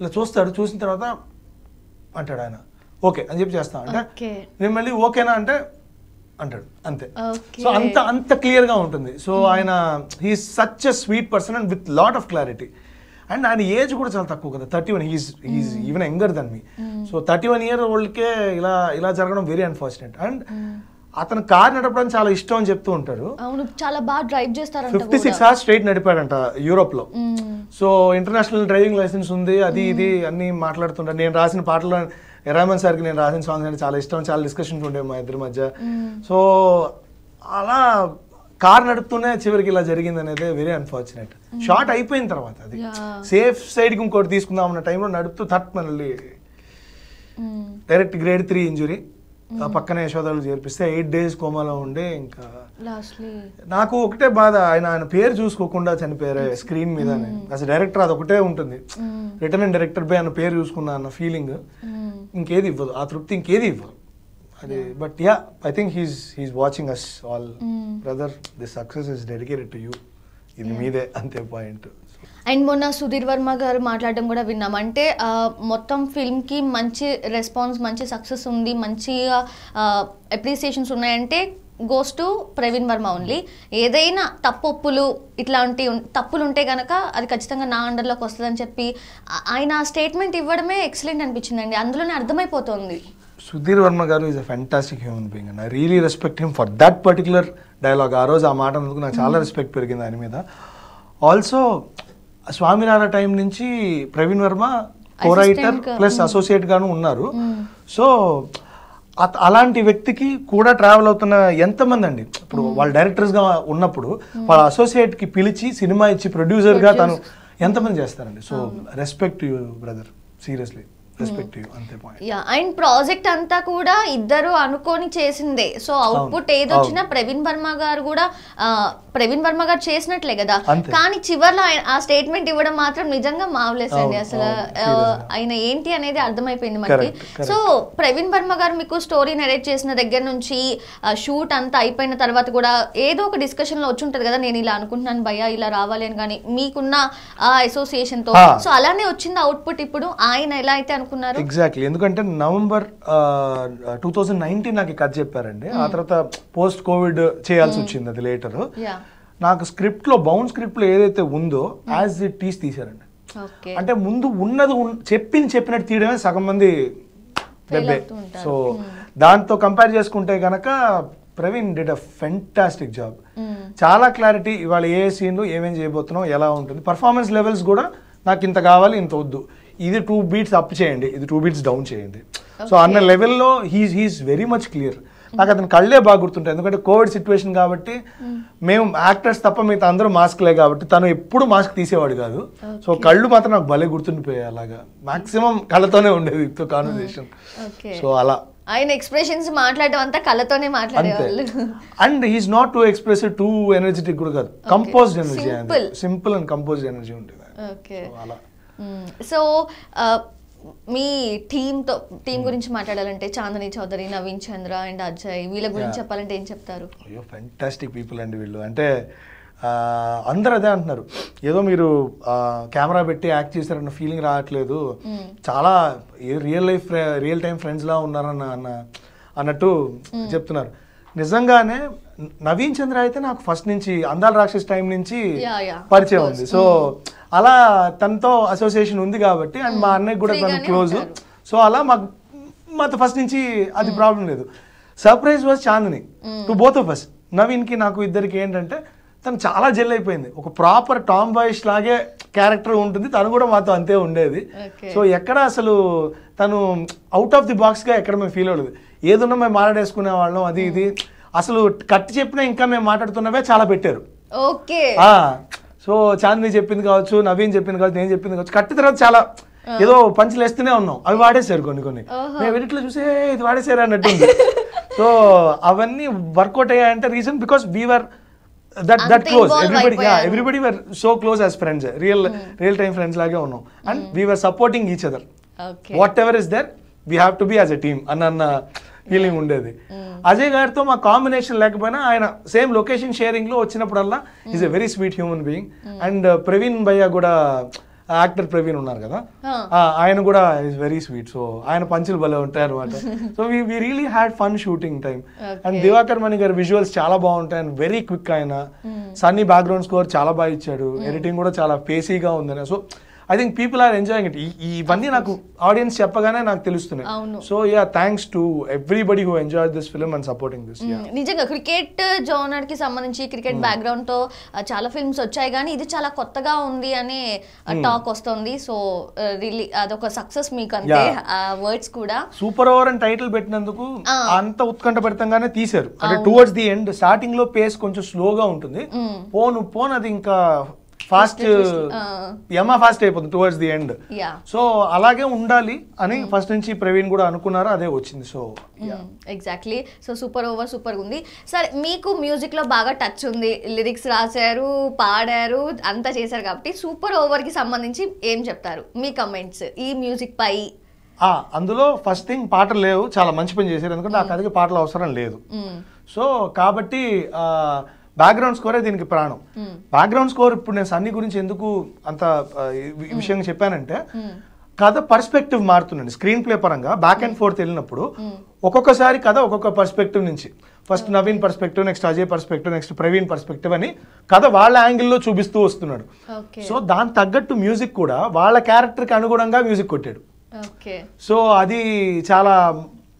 ఇలా చూస్తాడు చూసిన తర్వాత అంటాడు ఆయన ఓకే అని చెప్పి చేస్తాను అంటే నేను మళ్ళీ ఓకేనా అంటే అంటాడు అంతే సో అంత అంత క్లియర్గా ఉంటుంది సో hmm. ఆయన he such a sweet person and with lot of clarity and ఆయన ఏజ్ కూడా చాలా తక్కువ కదా thirty one he's he's even younger than me so thirty one year ఓల్డ్కే ఇలా ఇలా జరగడం వెరీ అన్ఫార్చునేట్ అండ్ అతను కార్ నడపడం చాలా ఇష్టం అని చెప్తూ ఉంటారు చాలా బాగా డ్రైవ్ చేస్తారు ఫిఫ్టీ సిక్స్ అవర్స్ స్ట్రైట్ నడిపాడంట యూరోప్ లో సో ఇంటర్నేషనల్ డ్రైవింగ్ లైసెన్స్ ఉంది అది ఇది అన్ని మాట్లాడుతుంటారు నేను రాసిన పాటలు ఎరామన్ సార్కి నేను రాసిన సాంగ్స్ అంటే చాలా ఇష్టం చాలా డిస్కషన్స్ ఉండే మా ఇద్దరి మధ్య సో అలా కార్ నడుపుతూనే చివరికి ఇలా జరిగింది అనేది వెరీ అన్ఫార్చునేట్ షార్ట్ అయిపోయిన తర్వాత అది సేఫ్ సైడ్కి ఇంకోటి తీసుకుందాం అన్న టైంలో నడుపుతూ థట్ మళ్ళీ డైరెక్ట్ గ్రేడ్ త్రీ ఇంజురీ ఆ పక్కన యశోదాలు చేర్పిస్తే ఎయిట్ డేస్ కోమాలో ఉండే ఇంకా నాకు ఒకటే బాధ ఆయన ఆయన పేరు చూసుకోకుండా చనిపోయారు స్క్రీన్ మీద అసలు డైరెక్టర్ mm. అది ఒకటే ఉంటుంది రిటర్న్ అండ్ డైరెక్టర్ బై ఆయన పేరు చూసుకున్నా అన్న ఫీలింగ్ mm. ఇంకేది ఇవ్వదు ఆ తృప్తి ఇంకేది ఇవ్వదు అది but yeah I think he's he's watching us all brother the success is dedicated to you ఇది మీదే అంతే పాయింట్ అండ్ మొన్న సుధీర్ వర్మ గారు మాట్లాడడం కూడా విన్నాం అంటే మొత్తం ఫిల్మ్కి మంచి రెస్పాన్స్ మంచి సక్సెస్ ఉంది మంచిగా అప్రిసియేషన్స్ ఉన్నాయంటే goes to Praveen Varma only ఏదైనా తప్పొప్పులు ఇట్లాంటి తప్పులు ఉంటే కనుక అది ఖచ్చితంగా నా అండర్లోకి వస్తుందని చెప్పి ఆయన స్టేట్మెంట్ ఇవ్వడమే ఎక్సలెంట్ అనిపించిందండి అందులోనే అర్థమైపోతుంది Sudheer Varma garu is a fantastic human being and I really respect him for that particular dialogue ఆ రోజు ఆ మాట అందుకు నాకు చాలా రెస్పెక్ట్ hmm. పెరిగింది ఆయన మీద ఆల్సో స్వామినారాయణ టైం నుంచి Praveen Varma co writer plus associate గాను ఉన్నారు సో అలాంటి వ్యక్తికి కూడా ట్రావెల్ అవుతున్న ఎంతమంది అండి ఇప్పుడు వాళ్ళు డైరెక్టర్స్ గా ఉన్నప్పుడు వాళ్ళ అసోసియేట్ కి పిలిచి సినిమా ఇచ్చి ప్రొడ్యూసర్ గా తను ఎంతమంది చేస్తారండి so respect you brother seriously and project అంతా కూడా ఇద్దరు అనుకొని చేసిందే సో అవుట్పుట్ ఏదొచ్చినా ప్రవీణ్ వర్మ గారు కూడా ప్రవీణ్ వర్మ గారు చేసినట్లే కదా కానీ చివరిలో ఆ స్టేట్మెంట్ ఇవ్వడం మాత్రం నిజంగా మావలేసండి అండి అసలు ఆయన ఏంటి అనేది అర్థమైపోయింది మనకి సో ప్రవీణ్ వర్మ గారు మీకు స్టోరీ నెరేట్ చేసిన దగ్గర నుంచి షూట్ అంతా అయిపోయిన తర్వాత కూడా ఏదో ఒక డిస్కషన్ లో ఉంటది కదా నేను ఇలా అనుకుంటున్నాను భయ ఇలా రావాలి అని కానీ మీకున్న ఆ అసోసియేషన్ తో సో అలానే వచ్చింది అవుట్పుట్ ఇప్పుడు ఆయన ఎలా అయితే అనుకున్నారు ఎగ్జాక్ట్లీ ఎందుకంటే నవంబర్ టూ థౌజండ్ నైన్టీన్ నాకు కథ చెప్పారండి ఆ hmm. తర్వాత పోస్ట్ కోవిడ్ చేయాల్సి hmm. వచ్చింది అది లేటర్ నాకు స్క్రిప్ట్లో బౌండ్ స్క్రిప్ట్లో ఏదైతే ఉందో యాజ్ ఇట్ ఈస్ తీశారండి అంటే ముందు ఉన్నది చెప్పింది చెప్పినట్టు తీయడమే సగం మంది దెబ్బే సో దాంతో కంపేర్ చేసుకుంటే గనక Praveen did a fantastic job చాలా క్లారిటీ ఇవాళ ఏ సీన్లు ఏమేం చేయబోతున్నాం ఎలా ఉంటుంది పర్ఫార్మెన్స్ లెవెల్స్ కూడా నాకు ఇంత కావాలి ఇంత వద్దు ఇది టూ బీట్స్ అప్ చేయండి ఇది టూ బీట్స్ డౌన్ చేయండి సో అన్న లెవెల్లో he's he's very much clear నాకు అతని కళ్ళే బాగా గుర్తుంటాయి ఎందుకంటే కోవిడ్ సిచ్యువేషన్ కాబట్టి మేము యాక్టర్స్ తప్ప మిగతా అందరూ మాస్క్లే కాబట్టి తను ఎప్పుడు మాస్క్ తీసేవాడు కాదు సో కళ్ళు మాత్రం నాకు భలే గుర్తుండిపోయాయి అలాగా మాక్సిమం కళ్ళతోనే ఉండేది ఇప్పుడు కాన్వర్సేషన్ సో అలా ఆయన ఎక్స్ప్రెషన్స్ మాట్లాడటం అంతా కళ్ళతోనే మాట్లాడేవాళ్ళు and he's not too expressive too energetic కూడా కాదు composed energy simple and composed energy ఉంటుంది అలా సో మీ టీంతో టీం hmm. గురించి మాట్లాడాలంటే చాందని చౌదరి నవీన్ చంద్ర అండ్ అజయ్ వీళ్ళ గురించి చెప్పాలంటే ఏం చెప్తారు అయ్యో ఫ్యాంటాస్టిక్ పీపుల్ అండి వీళ్ళు అంటే అందరు అదే అంటున్నారు ఏదో మీరు కెమెరా పెట్టి యాక్ట్ చేశారన్న ఫీలింగ్ రావట్లేదు hmm. చాలా రియల్ లైఫ్ రియల్ టైం ఫ్రెండ్స్లా ఉన్నారన్న అన్న అన్నట్టు hmm. చెప్తున్నారు నిజంగానే నవీన్ చంద్ర అయితే నాకు ఫస్ట్ నుంచి అందాల రాక్షస్ టైం నుంచి పరిచయం ఉంది సో hmm. అలా తనతో అసోసియేషన్ ఉంది కాబట్టి అండ్ మా hmm. అన్నయ్య కూడా తను క్లోజ్ సో అలా మాకు మాతో ఫస్ట్ నుంచి అది ప్రాబ్లం hmm. లేదు surprise was Chandini to both of us కి నాకు ఇద్దరికి ఏంటంటే తను చాలా జెల్ అయిపోయింది ఒక ప్రాపర్ టామ్ బాయ్స్ లాగే క్యారెక్టర్ ఉంటుంది తను కూడా మాతో అంతే ఉండేది సో ఎక్కడ అసలు తను అవుట్ ఆఫ్ ది బాక్స్గా ఎక్కడ మేము ఫీల్ అవ్వలేదు ఏదున్నా మేము మాట్లాడేసుకునే వాళ్ళం అది ఇది అసలు కట్ చెప్పినా ఇంకా మేము మాట్లాడుతున్నవే చాలా పెట్టారు ఓకే సో చాందని చెప్పింది కావచ్చు నవీన్ చెప్పింది కావచ్చు నేను చెప్పింది కావచ్చు కట్టి తర్వాత చాలా ఏదో పంచులు వేస్తూనే ఉన్నాం అవి వాడేశారు కొన్ని కొన్ని మేము ఇట్లా చూసే ఇది వాడేశారు అన్నట్టు సో అవన్నీ వర్కౌట్ అయ్యాయంటే reason because were that that close everybody everybody were so close as friends real real time friends లాగే ఉన్నాం and we're supporting each other whatever is there we have to be as a team అన్న అన్న feeling ఉండేది అజయ్ గారితో మా combination లేకపోయినా ఆయన same location sharing లో వచ్చినప్పుడల్లా is a very sweet human being and Praveen భయ్య కూడా యాక్టర్ ప్రవీణ్ ఉన్నారు కదా ఆయన కూడా ఈజ్ వెరీ స్వీట్ సో ఆయన పంచులు భలే ఉంటాయి అనమాట so we we really had fun shooting time and Divakar Mani గారి విజువల్స్ చాలా బాగుంటాయి అండ్ వెరీ క్విక్ ఆయన సన్నీ బ్యాక్గ్రౌండ్ స్కోర్ చాలా బాగా ఇచ్చాడు ఎడిటింగ్ hmm. కూడా చాలా పేసీగా ఉంది so I think people are enjoying it ఇవన్నీ నాకు ఆడియన్స్ చెప్పగానే నాకు తెలుస్తున్నాయి so yeah thanks to everybody who enjoy this film and supporting this నిజంగా క్రికెట్ జోనర్ కి సంబంధించి క్రికెట్ బ్యాక్గ్రౌండ్ తో చాలా ఫిల్మ్స్ వచ్చాయి కానీ ఇది చాలా కొత్తగా ఉంది అనే టాక్ వస్తుంది సో రిలీ అదొక సక్సెస్ మీకు అంతే వర్డ్స్ కూడా సూపర్ ఓవర్ అండ్ టైటిల్ పెట్టినందుకు అంత ఉత్కంఠపడితంగానే తీశారు అంటే టువర్డ్స్ ది ఎండ్ స్టార్టింగ్ లో పేస్ కొంచెం స్లోగా ఉంటుంది పోను పోను అది ఇంకా ఫాస్ట్ uh, యమా ఫాస్ట్ అయిపోతుంది టువర్డ్స్ ది ఎండ్ సో అలాగే ఉండాలి అని ఫస్ట్ mm. నుంచి ప్రవీణ్ కూడా అనుకున్నారు అదే వచ్చింది so exactly so super over super ఉంది సార్ మీకు మ్యూజిక్ లో బాగా టచ్ ఉంది లిరిక్స్ రాశారు పాడారు అంతా చేశారు కాబట్టి సూపర్ ఓవర్ కి సంబంధించి ఏం చెప్తారు మీ కమెంట్స్ ఈ మ్యూజిక్ పై అందులో ఫస్ట్ థింగ్ పాటలు లేవు చాలా మంచి పని చేశారు ఎందుకంటే ఆ mm. కథకి పాటలు అవసరం లేదు సో mm. కాబట్టి బ్యాక్గ్రౌండ్ స్కోరే దీనికి ప్రాణం బ్యాక్గ్రౌండ్ hmm. స్కోర్ ఇప్పుడు నేను సన్ని గురించి ఎందుకు అంత hmm. విషయంగా చెప్పానంటే hmm. కథ పర్స్పెక్టివ్ మారుతుందండి స్క్రీన్ ప్లే పరంగా బ్యాక్ అండ్ ఫోర్త్ వెళ్ళినప్పుడు ఒక్కొక్కసారి కథ ఒక్కొక్క పర్స్పెక్టివ్ నుంచి first Naveen perspective next Ajay perspective next Praveen perspective అని కథ వాళ్ళ యాంగిల్లో చూపిస్తూ వస్తున్నాడు సో దాని తగ్గట్టు మ్యూజిక్ కూడా వాళ్ళ క్యారెక్టర్కి అనుగుణంగా మ్యూజిక్ కొట్టాడు సో అది చాలా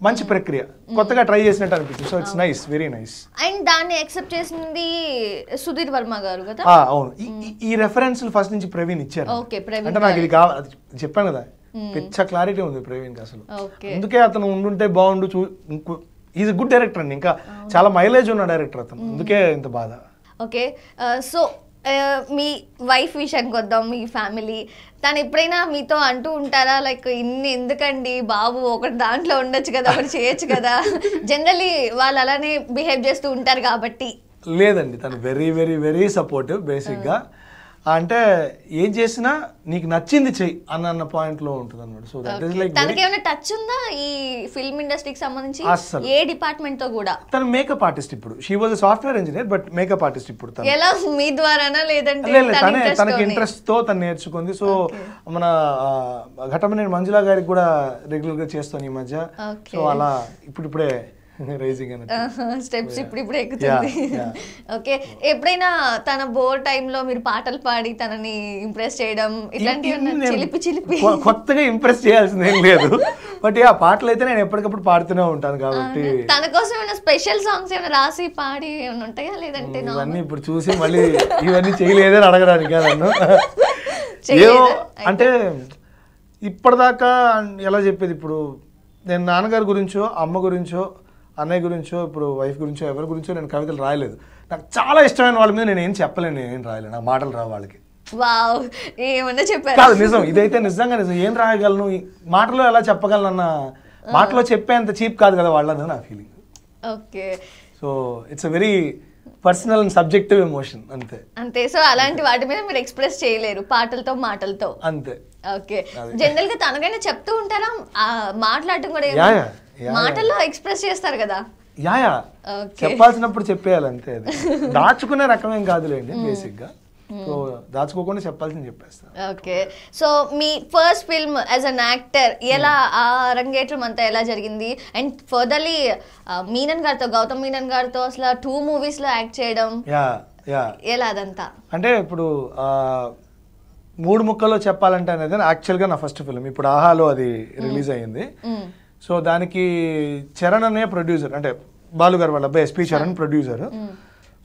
మంచి ప్రక్రియ కొత్తగా ట్రై చేసినట్టు అనిపిస్తుంది so it's nice very nice and దాన్ని యాక్సెప్ట్ చేసింది సుధీర్ వర్మ గారు కదా అవును ఈ రెఫరెన్స్ ఫస్ట్ నుంచి ప్రవీణ్ ఇచ్చారు అంటే నాకు ఇది కావాలి చెప్పాను కదా hmm. పిచ్చ క్లారిటీ ఉంది ప్రవీణ్కి అసలు అందుకే అతను ఉండుంటే బాగుండు చూ ఈజ్ గుడ్ డైరెక్టర్ అండి ఇంకా చాలా మైలేజ్ ఉన్న డైరెక్టర్ అతను hmm. అందుకే ఇంత బాధ ఓకే సో uh, మీ వైఫ్ విషయానికి వద్దాం మీ ఫ్యామిలీ తను ఎప్పుడైనా మీతో అంటూ ఉంటారా లైక్ ఇన్ని ఎందుకండి బాబు ఒకటి దాంట్లో ఉండొచ్చు కదా ఒకటి చేయొచ్చు కదా జనరలీ వాళ్ళు అలానే బిహేవ్ చేస్తూ ఉంటారు కాబట్టి లేదండి తను వెరీ వెరీ వెరీ సపోర్టివ్ బేసిక్గా అంటే ఏం చేసినా నీకు నచ్చింది చెయ్యి అన్న అన్న పాయింట్ లో ఉంటుంది అనమాట సో దట్ ఇస్ లైక్ తనకి ఏమైనా టచ్ ఉందా ఈ ఫిల్మ్ ఇండస్ట్రీకి సంబంధించి ఏ డిపార్ట్మెంట్ తో కూడా తన మేకప్ ఆర్టిస్ట్ ఇప్పుడు she was software engineer but makeup artist ఇప్పుడు తను ఎలా మీ ద్వారానా లేదంటే తనే తనకి ఇంట్రెస్ట్ తో తను నేర్చుకుంది సో మన ఘటమనేని మంజుల గారికి కూడా రెగ్యులర్ గా చేస్తాను ఈ మధ్య సో అలా ఇప్పుడు ఇప్పుడే స్టెప్స్ ఇప్పుడు ఇప్పుడు ఎక్కుతుంది ఓకే ఎప్పుడైనా తన బోర్ టైంలో మీరు పాటలు పాడి తనని ఇంప్రెస్ చేయడం ఇలాంటివి చిలిపి చిలిపి కొత్తగా ఇంప్రెస్ చేయాల్సింది ఏం లేదు బట్ ఆ పాటలు అయితే నేను ఎప్పటికప్పుడు పాడుతూనే ఉంటాను కాబట్టి తన కోసం ఏమైనా స్పెషల్ సాంగ్స్ ఏమైనా రాసి పాడి ఏమైనా ఉంటాయా లేదంటే ఇవన్నీ ఇప్పుడు చూసి మళ్ళీ ఇవన్నీ చేయలేదని అడగడానికి నన్ను అంటే ఇప్పటిదాకా ఎలా చెప్పేది ఇప్పుడు నేను నాన్నగారి గురించో అమ్మ గురించో అన్నయ్య గురించో ఇప్పుడు వైఫ్ గురించో ఎవరి గురించో నేను కవితలు రాయలేదు నాకు చాలా ఇష్టమైన వాళ్ళ మీద నేను ఏం చెప్పలేను నేను ఏం రాయలేను నాకు మాటలు రావు వాళ్ళకి కాదు నిజం ఇదైతే నిజంగా నిజం ఏం రాయగలను మాటలో ఎలా చెప్పగలను అన్న మాటలో చెప్పేంత చీప్ కాదు కదా వాళ్ళని నా feeling okay so it's a very personal and subjective emotion అంతే అంతే సో అలాంటి వాటి మీద మీరు ఎక్స్ప్రెస్ చేయలేరు పాటలతో మాటలతో అంతే ఓకే జనరల్ గా తనకైనా చెప్తూ ఉంటారా మాట్లాడటం కూడా మాటల్లో ఎక్స్ప్రెస్ చేస్తారు కదా యా యా చెప్పాల్సినప్పుడు చెప్పేయాలి అంతే అది దాచుకునే రకమేం కాదులేండి hmm. గా సో hmm. దాచుకోకుండా చెప్పాల్సింది చెప్పేస్తాను ఓకే సో మీ first film as an actor ఎలా hmm. ఆ రంగేట్రం అంతా ఎలా జరిగింది అండ్ ఫర్దర్లీ మీనన్ గారితో గౌతమ్ మీనన్ గారితో అసలు టూ మూవీస్ లో యాక్ట్ చేయడం యా యా ఎలా అదంతా అంటే ఇప్పుడు మూడు ముక్కల్లో చెప్పాలంటే అనేది యాక్చువల్గా నా ఫస్ట్ ఫిల్మ్ ఇప్పుడు ఆహాలో అది రిలీజ్ అయ్యింది సో దానికి చరణ్ అనే ప్రొడ్యూసర్ అంటే బాలుగారు వాళ్ళ అబ్బాయి ఎస్పీ చరణ్ ప్రొడ్యూసర్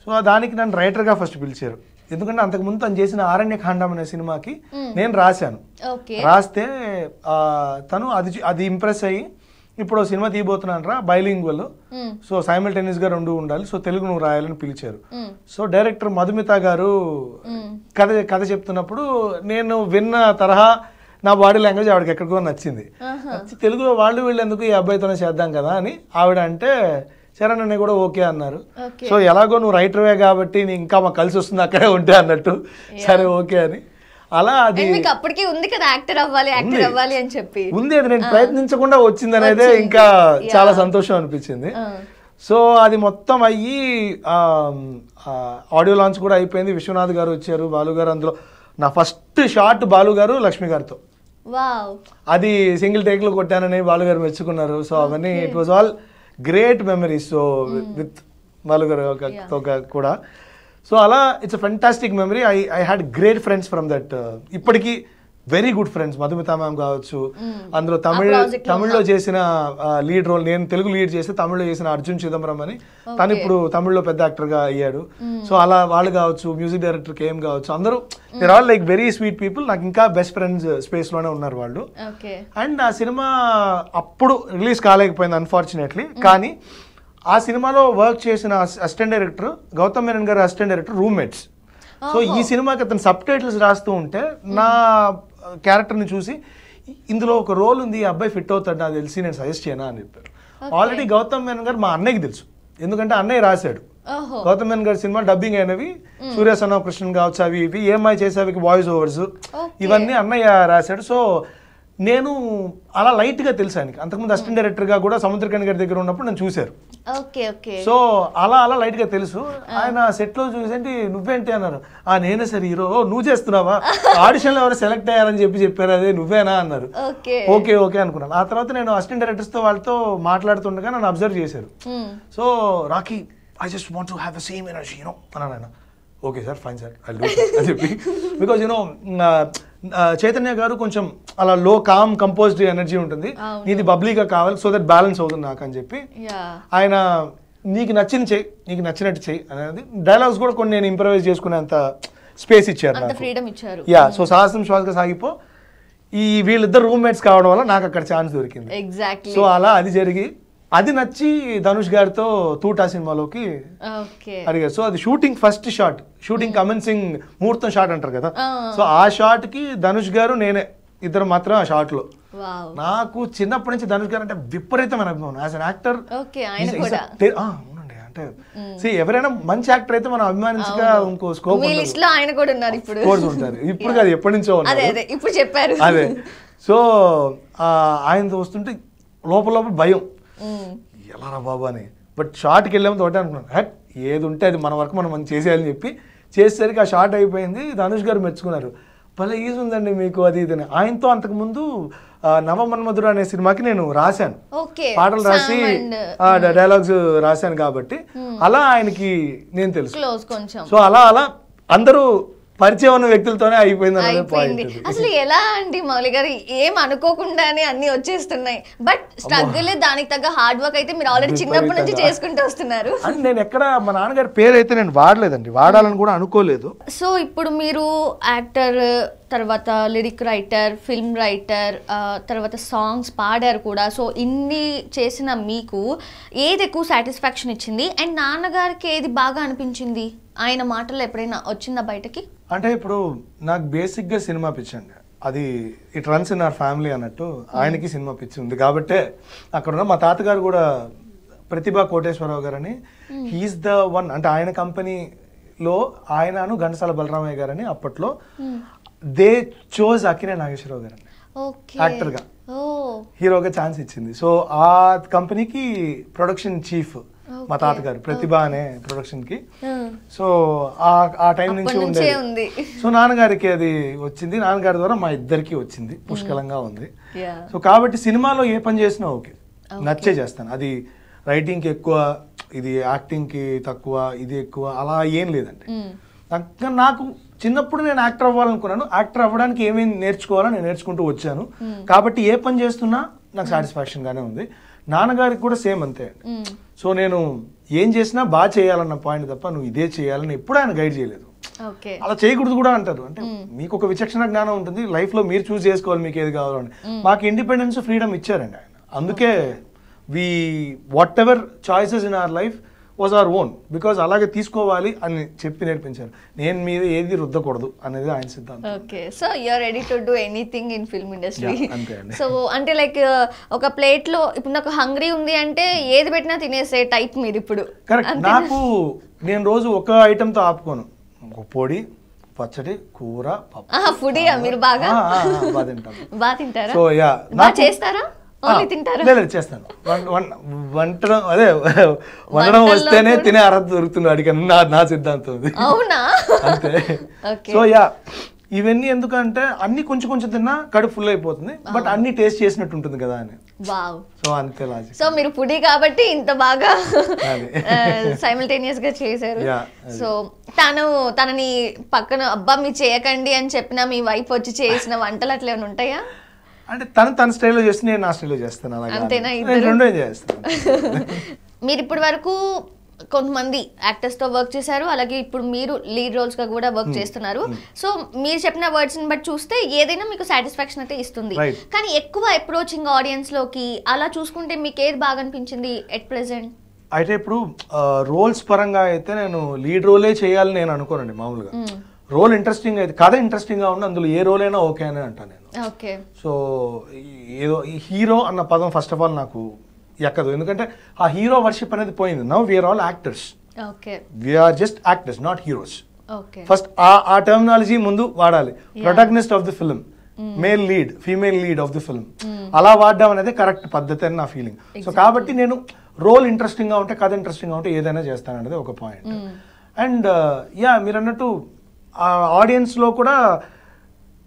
సో దానికి నన్ను రైటర్గా ఫస్ట్ పిలిచారు ఎందుకంటే అంతకుముందు తను చేసిన ఆరణ్యకాండం అనే సినిమాకి నేను రాశాను రాస్తే తను అది అది ఇంప్రెస్ అయ్యి ఇప్పుడు సినిమా తీయబోతున్నాను రా బైలింగ్వల్ సో సైమల్టేనియస్ గా రెండు ఉండాలి సో తెలుగు నువ్వు రాయాలని పిలిచారు సో డైరెక్టర్ మధుమిత గారు కథ కథ చెప్తున్నప్పుడు నేను విన్న తరహా నా బాడీ లాంగ్వేజ్ ఆవిడకి ఎక్కడికో నచ్చింది తెలుగు వాళ్ళు వీళ్ళెందుకు ఈ అబ్బాయితోనే చేద్దాం కదా అని ఆవిడ అంటే చరణ్ నన్ను కూడా ఓకే అన్నారు సో ఎలాగో నువ్వు రైటర్వే కాబట్టి ఇంకా మాకు కలిసి వస్తుంది అక్కడే ఉంటే అన్నట్టు సరే ఓకే అని అలా అది అప్పటికి ఉంది కదా యాక్టర్ అవ్వాలి యాక్టర్ అవ్వాలి అని చెప్పి ఉంది అది నేను ప్రయత్నించకుండా వచ్చింది అనేది ఇంకా చాలా సంతోషం అనిపించింది సో అది మొత్తం అయ్యి ఆడియో లాంచ్ కూడా అయిపోయింది విశ్వనాథ్ గారు వచ్చారు బాలు గారు అందులో నా ఫస్ట్ షాట్ బాలు గారు లక్ష్మి గారితో అది సింగిల్ టేక్ లో కొట్టానని బాలు గారు మెచ్చుకున్నారు సో అవన్నీ it was all great memories so with Balu garu కూడా సో అలా it's fantastic memory I I had great friends from that ఇప్పటికీ very good friends Madhumitha ma'am కావచ్చు hmm. అందులో తమిళ తమిళ్లో చేసిన లీడ్ రోల్ నేను తెలుగు లీడ్ చేస్తే తమిళ్లో చేసిన అర్జున్ చిదంబరం అని తను ఇప్పుడు తమిళ్లో పెద్ద గా అయ్యాడు hmm. సో అలా వాళ్ళు కావచ్చు మ్యూజిక్ డైరెక్టర్ కేఎం కావచ్చు అందరూ there all like very sweet people నాకు ఇంకా బెస్ట్ ఫ్రెండ్స్ స్పేస్ లోనే ఉన్నారు వాళ్ళు అండ్ ఆ సినిమా అప్పుడు రిలీజ్ కాలేకపోయింది అన్ఫార్చునేట్లీ hmm. కానీ ఆ సినిమాలో వర్క్ చేసిన అసిస్టెంట్ డైరెక్టర్ గౌతమ్ మేనన్ గారు అసిస్టెంట్ డైరెక్టర్ రూమ్మేట్స్ సో ఈ సినిమాకి అతను సబ్ టైటిల్స్ రాస్తూ ఉంటే నా క్యారెక్టర్ని చూసి ఇందులో ఒక రోల్ ఉంది ఈ అబ్బాయి ఫిట్ అవుతాడు నాకు తెలిసి నేను సజెస్ట్ చేయనా అని చెప్పారు ఆల్రెడీ గౌతమ్ మేనన్ గారు మా అన్నయ్యకి తెలుసు ఎందుకంటే అన్నయ్య రాశాడు గౌతమ్ మేనన్ గారి సినిమా డబ్బింగ్ అయినవి సూర్య సన్నా కృష్ణన్ కావచ్చు అవి ఇవి ఏమై చేసేవి వాయిస్ ఓవర్స్ ఇవన్నీ అన్నయ్య రాశాడు సో నేను అలా లైట్ గా ఆయనకి అంతకుముందు hmm. అసిస్టెంట్ డైరెక్టర్గా కూడా సముద్రకరణ్ గారి దగ్గర ఉన్నప్పుడు నన్ను చూశారు సో అలా అలా లైట్ గా తెలుసు hmm. ఆయన సెట్లో చూసేంటి నువ్వేంటి అన్నారు ఆ నేనే సరే హీరో నువ్వు చేస్తున్నావా ఆడిషన్లో ఎవరు సెలెక్ట్ అయ్యారని చెప్పి చెప్పారు అదే నువ్వేనా అన్నారు ఓకే ఓకే అనుకున్నాను ఆ తర్వాత నేను అసిస్టెంట్ తో వాళ్ళతో మాట్లాడుతుండగా నన్ను అబ్జర్వ్ చేశారు hmm. So Rocky I just want to have the same energy you know అన్నాడు ఆయన okay sir fine sir I do అని చెప్పి బికాజ్ యూనో చైతన్య గారు కొంచెం అలా లో కామ్ కంపోజ్డ్ ఎనర్జీ ఉంటుంది ఇది బబ్లీగా కావాలి సో దట్ బ్యాలెన్స్ అవుతుంది నాకు అని చెప్పి ఆయన నీకు నచ్చిన చెయ్యి నీకు నచ్చినట్టు చెయ్యి అనేది డైలాగ్స్ కూడా కొన్ని నేను ఇంప్రవైజ్ చేసుకునేంత స్పేస్ ఇచ్చారు నాకు యా సో mm. సాహసం శ్వాసగా సాగిపో ఈ వీళ్ళిద్దరు రూమ్మేట్స్ కావడం వల్ల నాకు అక్కడ ఛాన్స్ దొరికింది సో అలా అది జరిగి అది నచ్చి ధనుష్ గారితో తూటా సినిమాలోకి అడిగారు సో అది shooting first shot shooting hmm. Commencing ముహూర్తం షాట్ అంటారు కదా సో ఆ షాట్ కి ధనుష్ గారు నేనే ఇద్దరు మాత్రం ఆ షాట్ లో నాకు చిన్నప్పటి నుంచి ధనుష్ గారు అంటే విపరీతమైన అభిమానం యాజ్ అన్ యాక్టర్ hmm. ఎవరైనా మంచి యాక్టర్ అయితే మనం అభిమానించగా ఇంకో స్కోప్ లిస్ట్ ఆయన కూడా ఇప్పుడు కోర్స్ ఉంటారు ఇప్పుడు కాదు ఎప్పటి నుంచో ఇప్పుడు చెప్పారు అదే సో ఆయనతో వస్తుంటే లోపల లోపల భయం ఎలా బాబు అని బట్ షార్ట్కి వెళ్ళాము తోటే అనుకున్నాను హ్యాట్ ఏది ఉంటే అది మన వరకు మనం మనం చేసేయాలని చెప్పి చేసేసరికి ఆ షార్ట్ అయిపోయింది ధనుష్ గారు మెచ్చుకున్నారు భలే ఈజీ ఉందండి మీకు అది ఇది ఆయనతో అంతకుముందు నవమన్మధుడు అనే సినిమాకి నేను రాశాను పాటలు రాసి డైలాగ్స్ రాశాను కాబట్టి అలా ఆయనకి నేను తెలుసు సో అలా అలా అందరూ పరిచయం ఉన్న వ్యక్తులతోనే అయిపోయింది అయిపోయింది అసలు ఎలా అండి మౌలి గారు ఏం అనుకోకుండానే అన్ని వచ్చేస్తున్నాయి బట్ స్ట్రగుల్ దానికి తగ్గ హార్డ్ వర్క్ అయితే మీరు ఆల్రెడీ చిన్నప్పటి నుంచి చేసుకుంటూ వస్తున్నారు నేను ఎక్కడ మా నాన్నగారి పేరు అయితే నేను వాడలేదండి వాడాలని కూడా అనుకోలేదు సో ఇప్పుడు మీరు యాక్టర్ తర్వాత లిరిక్ రైటర్ ఫిల్మ్ రైటర్ తర్వాత సాంగ్స్ పాడారు కూడా సో ఇన్ని చేసిన మీకు ఏది ఎక్కువ సాటిస్ఫాక్షన్ ఇచ్చింది అండ్ నాన్నగారికి ఏది బాగా అనిపించింది ఆయన మాటలు ఎప్పుడైనా వచ్చిందా బయటకి అంటే ఇప్పుడు నాకు బేసిక్గా సినిమా పిచ్చండి అది it runs in our family అన్నట్టు ఆయనకి సినిమా పిచ్చి ఉంది కాబట్టి అక్కడున్న మా తాతగారు కూడా ప్రతిభా కోటేశ్వరరావు గారు అని హీస్ ద వన్ అంటే ఆయన కంపెనీలో ఆయనను ఘనసాల బలరామయ్య గారని అప్పట్లో దే చోజ్ అకినే నాగేశ్వరరావు గారు యాక్టర్గా హీరోగా ఛాన్స్ ఇచ్చింది సో ఆ కంపెనీకి ప్రొడక్షన్ చీఫ్ మా తాతగారు ప్రతిభ అనే ప్రొడక్షన్ కి సో ఆ టైం నుంచి ఉండే సో నాన్నగారికి అది వచ్చింది నాన్నగారి ద్వారా మా ఇద్దరికి వచ్చింది hmm. పుష్కలంగా ఉంది సో కాబట్టి సినిమాలో ఏ పని చేసినా ఓకే నచ్చే చేస్తాను అది రైటింగ్ కి ఎక్కువ ఇది యాక్టింగ్ కి తక్కువ ఇది ఎక్కువ అలా ఏం లేదండి hmm. నాకు చిన్నప్పుడు నేను యాక్టర్ అవ్వాలనుకున్నాను యాక్టర్ అవ్వడానికి ఏమేమి నేర్చుకోవాలో నేను నేర్చుకుంటూ వచ్చాను కాబట్టి ఏ పని చేస్తున్నా నాకు సాటిస్ఫాక్షన్ గానే ఉంది నాన్నగారికి కూడా సేమ్ అంతే సో నేను ఏం చేసినా బాగా చేయాలన్న పాయింట్ తప్ప నువ్వు ఇదే చేయాలని ఎప్పుడు ఆయన గైడ్ చేయలేదు అలా చేయకూడదు కూడా అంటారు అంటే మీకు ఒక విచక్షణ జ్ఞానం ఉంటుంది లైఫ్లో మీరు చూస్ చేసుకోవాలి మీకు ఏది కావాలని మాకు ఇండిపెండెన్స్ ఫ్రీడమ్ ఇచ్చారండి ఆయన అందుకే we whatever choices in our life was our own because అలాగే తీసుకోవాలి అని చెప్పి నేర్పించారు నేను మీద ఏది రుద్దకూడదు అనేది ఆయన సిద్ధాంతం okay so you're ready to do anything in film industry so అంటే లైక్ uh, ఒక ప్లేట్లో ఇప్పుడు నాకు హంగ్రీ ఉంది అంటే ఏది పెట్టినా తినేసే టైప్ మీరు ఇప్పుడు నాకు నేను రోజు ఒక ఐటెంతో ఆపుకోను పొడి పచ్చడి కూర పప్పు ఫుడ్ మీరు బాగా బాగా తింటారా సో యా చేస్తారా లేదు చేస్తాను వంట అదే వండడం వస్తేనే తినే అర్హత దొరుకుతుంది అడిగి నా నా సిద్ధాంతం అది అంతే సో యా ఇవన్నీ ఎందుకంటే అన్ని కొంచెం కొంచెం తిన్నా కడుపు ఫుల్ అయిపోతుంది బట్ అన్ని టేస్ట్ చేసినట్టు ఉంటుంది కదా అని సో అంతే లాజిక్ సో మీరు పుడి కాబట్టి ఇంత బాగా సైమిల్టేనియస్ గా చేశారు సో తను తనని పక్కన అబ్బా మీరు చేయకండి అని చెప్పిన మీ వైఫ్ వచ్చి చేసిన వంటలు అట్లా ఏమైనా ఉంటాయా అంటే తను తన స్టైల్లో చేస్తే నేను నా స్టైల్లో చేస్తాను అలాగే రెండు చేస్తాను మీరు ఇప్పటి వరకు కొంతమంది యాక్టర్స్ తో వర్క్ చేశారు అలాగే ఇప్పుడు మీరు లీడ్ రోల్స్ గా కూడా వర్క్ hmm. చేస్తున్నారు సో hmm. మీరు చెప్పిన వర్డ్స్ ని బట్టి చూస్తే ఏదైనా మీకు సాటిస్ఫాక్షన్ అయితే ఇస్తుంది కానీ ఎక్కువ అప్రోచింగ్ ఆడియన్స్ లోకి అలా చూసుకుంటే మీకు ఏది బాగా అనిపించింది ఎట్ ప్రెసెంట్ అయితే ఇప్పుడు రోల్స్ పరంగా అయితే నేను లీడ్ రోలే చేయాలని నేను అనుకోనండి మామూలుగా hmm. రోల్ ఇంట్రెస్టింగ్ అయితే కథ ఇంట్రెస్టింగ్గా ఉంది అందులో ఏ రోల్ అయినా ఓకే అని అంటాను నేను సో ఏదో హీరో అన్న పదం ఫస్ట్ ఆఫ్ ఆల్ నాకు ఎక్కదు ఎందుకంటే ఆ హీరో వర్షిప్ అనేది పోయింది now we're all actors we're just actors not heroes first ఆ ఆ టెర్మినాలజీ ముందు వాడాలి protagonist of the film mm. Male lead female lead of the film mm. అలా వాడడం అనేది కరెక్ట్ పద్ధతి అని నా ఫీలింగ్ సో కాబట్టి నేను రోల్ ఇంట్రెస్టింగ్గా ఉంటే కథ ఇంట్రెస్టింగ్గా ఉంటే ఏదైనా చేస్తాను అనేది ఒక పాయింట్ mm. అండ్ యా మీరు అన్నట్టు ఆ ఆడియన్స్లో కూడా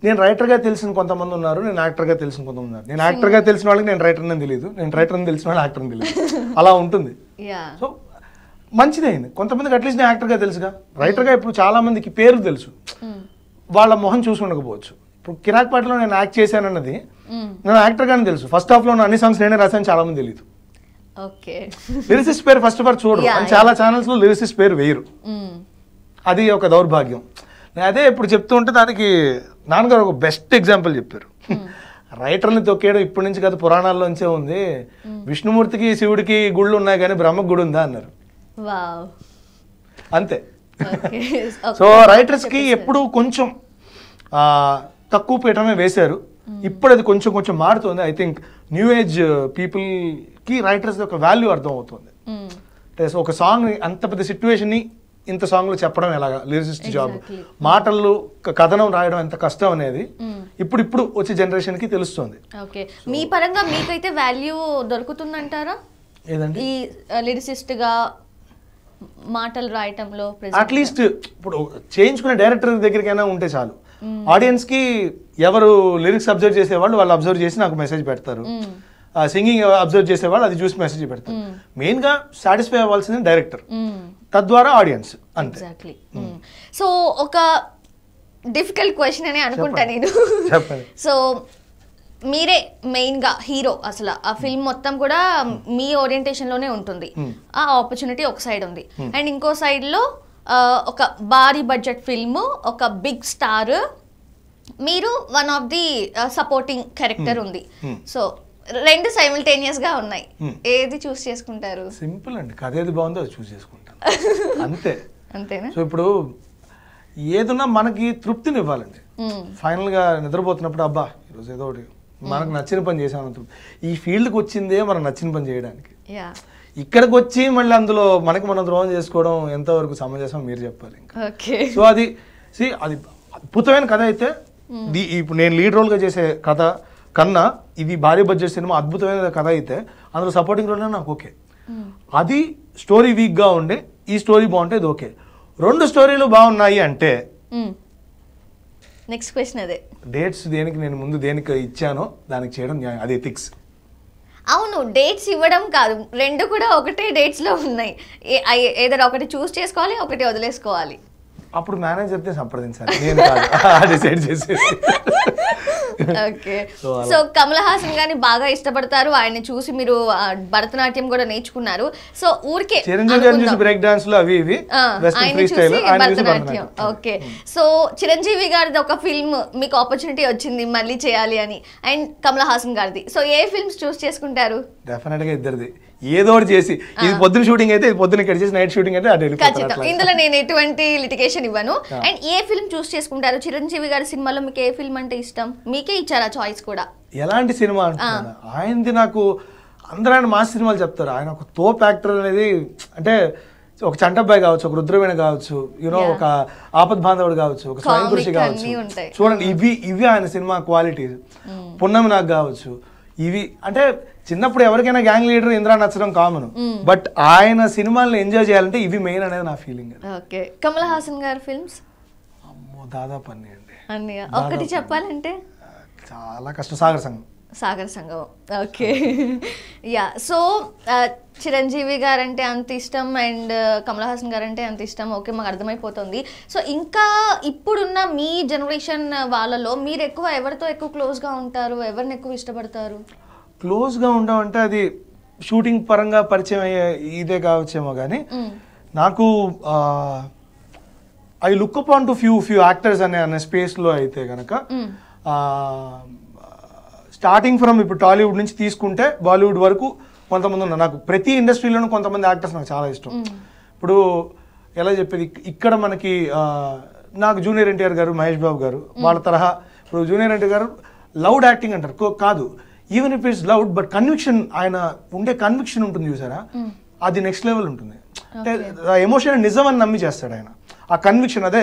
నేను రైటర్గా తెలిసిన కొంతమంది ఉన్నారు నేను యాక్టర్గా తెలిసిన కొంతమంది ఉన్నారు నేను యాక్టర్గా తెలిసిన వాళ్ళకి నేను రైటర్ అని తెలియదు నేను రైటర్ అని తెలిసిన వాళ్ళు యాక్టర్ అని తెలియదు అలా ఉంటుంది సో మంచిదైంది కొంతమందికి అట్లీస్ట్ నేను యాక్టర్గా తెలుసుగా రైటర్గా ఇప్పుడు చాలామందికి పేరు తెలుసు hmm. వాళ్ళ మొహం చూసి ఉండకపోవచ్చు ఇప్పుడు కిరాక్ పాటలో నేను యాక్ట్ చేశానన్నది hmm. నేను యాక్టర్గానే తెలుసు ఫస్ట్ హాఫ్లో అన్ని సాంగ్స్ నేనే రాశాను చాలామంది తెలియదు లిరిసిస్ పేరు ఫస్ట్ ఆఫ్ ఆల్ చూడరు చాలా ఛానల్స్లో లిరిసిస్ పేరు వేయరు hmm. అది ఒక దౌర్భాగ్యం నేను అదే ఇప్పుడు చెప్తూ ఉంటే దానికి నాన్నగారు ఒక బెస్ట్ ఎగ్జాంపుల్ చెప్పారు రైటర్ని తొక్కేయడం ఇప్పటి నుంచి కదా పురాణాల్లోంచే ఉంది విష్ణుమూర్తికి శివుడికి గుళ్ళు ఉన్నాయి కానీ బ్రహ్మకు గుడి ఉందా అన్నారు అంతే సో రైటర్స్కి ఎప్పుడు కొంచెం తక్కువ పీఠమే వేశారు ఇప్పుడు అది కొంచెం కొంచెం మారుతుంది ఐ థింక్ న్యూ ఏజ్ పీపుల్కి రైటర్స్ ఒక వాల్యూ అర్థం అవుతుంది ఒక సాంగ్ అంత పెద్ద సిచ్యువేషన్ని ఇంత సాంగ్లు చెప్పడం ఎలాగా లిరిసిస్ట్ జాబ్ మాటలు కథనం రాయడం ఎంత కష్టం అనేది ఇప్పుడు ఇప్పుడు వచ్చే జనరేషన్ కి తెలుస్తుంది ఓకే మీ పరంగా మీకైతే వాల్యూ దొరుకుతుందంటారా ఏదండి ఈ లిరిసిస్ట్ గా మాటలు రాయటంలో అట్లీస్ట్ ఇప్పుడు చేయించుకునే డైరెక్టర్ దగ్గరికైనా ఉంటే చాలు ఆడియన్స్ కి ఎవరు లిరిక్స్ అబ్జర్వ్ చేసేవాళ్ళు వాళ్ళు అబ్జర్వ్ చేసి నాకు మెసేజ్ పెడతారు సింగింగ్ అబ్జర్వ్ చేసేవాళ్ళు అది చూసి మెసేజ్ పెడతారు మెయిన్గా సాటిస్ఫై అవ్వాల్సింది డైరెక్టర్ తద్వారా ఆడియన్స్ అంతే సో ఒక డిఫికల్ట్ క్వశ్చన్ అని అనుకుంటా నేను సో మీరే మెయిన్గా హీరో అసలు ఆ ఫిల్మ్ మొత్తం కూడా మీ ఓరియంటేషన్లోనే ఉంటుంది ఆ ఆపర్చునిటీ ఒక సైడ్ ఉంది అండ్ ఇంకో సైడ్లో ఒక భారీ బడ్జెట్ ఫిల్మ్ ఒక బిగ్ స్టార్ మీరు one of the supporting character ఉంది సో రెండు సైమిల్టేనియస్ గా ఉన్నాయి ఏది చూస్ చేసుకుంటారు సింపుల్ అండి కథ ఏది బాగుందో అది చూస్ చేసుకుంటాను అంతే అంతేనా సో ఇప్పుడు ఏదున్నా మనకి తృప్తిని ఇవ్వాలండి ఫైనల్ గా నిద్రపోతున్నప్పుడు అబ్బా ఈరోజు ఏదో ఒకటి మనకు నచ్చిన పని చేసాను తృప్తి ఈ ఫీల్డ్కి వచ్చిందే మనకు నచ్చిన పని చేయడానికి ఇక్కడికి వచ్చి మళ్ళీ అందులో మనకి మనం ద్రోహం చేసుకోవడం ఎంతవరకు సమంజసం మీరు చెప్పాలి సో అది సి అది అద్భుతమైన కథ అయితే ఇప్పుడు నేను లీడ్ రోల్గా చేసే కథ కన్నా ఇది భారీ బడ్జెట్ సినిమా అద్భుతమైన కథ అయితే అందులో సపోర్టింగ్ రోల్ నాకు ఓకే hmm. అది స్టోరీ వీక్గా ఉండే ఈ స్టోరీ బాగుంటే ఇది ఓకే రెండు స్టోరీలు బాగున్నాయి అంటే నెక్స్ట్ hmm. క్వశ్చన్ అదే డేట్స్ దేనికి నేను ముందు దేనికి ఇచ్చానో దానికి చేయడం అది ఎథిక్స్ అవును డేట్స్ ఇవ్వడం కాదు రెండు కూడా ఒకటే డేట్స్లో ఉన్నాయి ఏదైనా ఒకటి చూస్ చేసుకోవాలి ఒకటి వదిలేసుకోవాలి అప్పుడు మేనేజర్ని సంప్రదించాలి నేను కాదు డిసైడ్ చేసేసి ఓకే సో కమల్ హాసన్ గారిని బాగా ఇష్టపడతారు ఆయన్ని చూసి మీరు భరతనాట్యం కూడా నేర్చుకున్నారు సో ఊరికే చిరంజీవి గారిని చూసి బ్రేక్ డాన్స్ లో అవి ఇవి భరతనాట్యం ఓకే సో చిరంజీవి గారిది ఒక ఫిల్మ్ మీకు ఆపర్చునిటీ వచ్చింది మళ్ళీ చేయాలి అని అండ్ కమల్ హాసన్ గారిది సో ఏ ఫిల్మ్స్ చూస్ చేసుకుంటారు డెఫినెట్ గా ఇద్దరిది ఏదో ఒకటి చేసి ఇది పొద్దున షూటింగ్ అయితే పొద్దున ఇక్కడ చేసి నైట్ షూటింగ్ అయితే ఇందులో నేను ఎటువంటి లిటికేషన్ ఇవ్వను అండ్ ఏ ఫిల్మ్ చూస్ చేసుకుంటారు చిరంజీవి గారి సినిమాలో మీకు ఏ ఫిల్మ్ అంటే ఇష్టం మీకే ఇచ్చారా చాయిస్ కూడా ఎలాంటి సినిమా అంటున్నాను ఆయనది నాకు అందరూ ఆయన మా సినిమాలు చెప్తారు ఆయన ఒక తోప్ యాక్టర్ అనేది అంటే ఒక చంటబ్బాయి కావచ్చు ఒక రుద్రవీణ కావచ్చు యూనో ఒక ఆపద్ బాంధవుడు కావచ్చు ఒక స్వయం కృషి కావచ్చు చూడండి ఇవి ఇవి ఆయన సినిమా క్వాలిటీస్ hmm. పున్నమి నాకు కావచ్చు ఇవి అంటే చిన్నప్పుడు ఎవరికైనా గ్యాంగ్ లీడర్ ఇంద్ర నచ్చడం కామన్ బట్ hmm. ఆయన సినిమాలను ఎంజాయ్ చేయాలంటే ఇవి మెయిన్ అనేది నా ఫీలింగ్ ఓకే కమల్ హాసన్ గారి ఫిల్మ్స్ అమ్మో దాదాపు అన్ని అండి ఒకటి చెప్పాలంటే చాలా కష్టం Sagar Sangam Sagar Sangam okay yeah so Chiranjeevi గారంటే అంత ఇష్టం అండ్ కమల్ uh, హాసన్ గారంటే అంత ఇష్టం ఓకే మాకు అర్థమైపోతుంది సో ఇంకా ఇప్పుడున్న మీ జనరేషన్ వాళ్ళలో మీరు ఎక్కువ ఎవరితో ఎక్కువ క్లోజ్గా ఉంటారు ఎవరిని ఎక్కువ ఇష్టపడతారు క్లోజ్గా ఉండమంటే అది షూటింగ్ పరంగా పరిచయం అయ్యే ఇదే కావచ్చేమో కానీ నాకు I look up on to few few actors అనే అనే స్పేస్లో అయితే కనుక స్టార్టింగ్ ఫ్రమ్ ఇప్పుడు టాలీవుడ్ నుంచి తీసుకుంటే బాలీవుడ్ వరకు కొంతమంది ఉన్నారు నాకు ప్రతి ఇండస్ట్రీలోనూ కొంతమంది యాక్టర్స్ నాకు చాలా ఇష్టం ఇప్పుడు ఎలా చెప్పేది ఇక్కడ మనకి నాకు జూనియర్ ఎన్టీఆర్ గారు మహేష్ బాబు గారు వాళ్ళ తరహా ఇప్పుడు జూనియర్ ఎన్టీఆర్ గారు లౌడ్ యాక్టింగ్ అంటారు కాదు even if it's loud but conviction ఆయన ఉండే కన్విక్షన్ ఉంటుంది చూసారా hmm. అది నెక్స్ట్ లెవెల్ ఉంటుంది అంటే ఎమోషన్ నిజం అని నమ్మి చేస్తాడు ఆయన ఆ కన్విక్షన్ అదే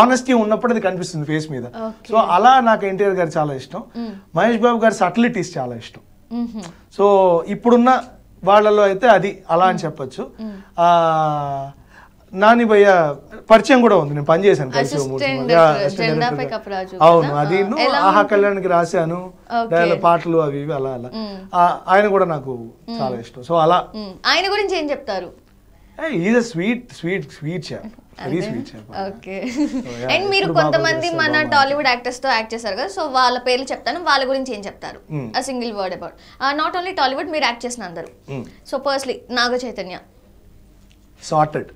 ఆనెస్టీ ఉన్నప్పుడు అది కనిపిస్తుంది ఫేస్ మీద సో అలా నాకు ఎన్టీఆర్ గారు చాలా ఇష్టం hmm. మహేష్ బాబు గారి సటిలిటీస్ చాలా ఇష్టం సో mm-hmm. ఇప్పుడున్న వాళ్ళలో అయితే అది అలా అని చెప్పచ్చు hmm. నాని భయ్య పరిచయం కూడా ఉంది నేను పనిచేశాను కలిసి అవును అది ఆహా కళ్యాణ్కి రాశాను పాటలు అవి ఇవి అలా అలా ఆయన కూడా నాకు చాలా ఇష్టం సో అలా ఆయన గురించి ఏం చెప్తారు is sweet sweet sweet shop okay and మీరు కొంతమంది మన టాలీవుడ్ యాక్టర్స్ తో యాక్ట్ చేశారు కదా సో వాళ్ళ పేర్లు చెప్తాను వాళ్ళ గురించి ఏం చెప్తారు a single word about not only Tollywood మీరు యాక్ట్ చేసిన అందరు సో పర్స్లీ Naga Chaitanya sorted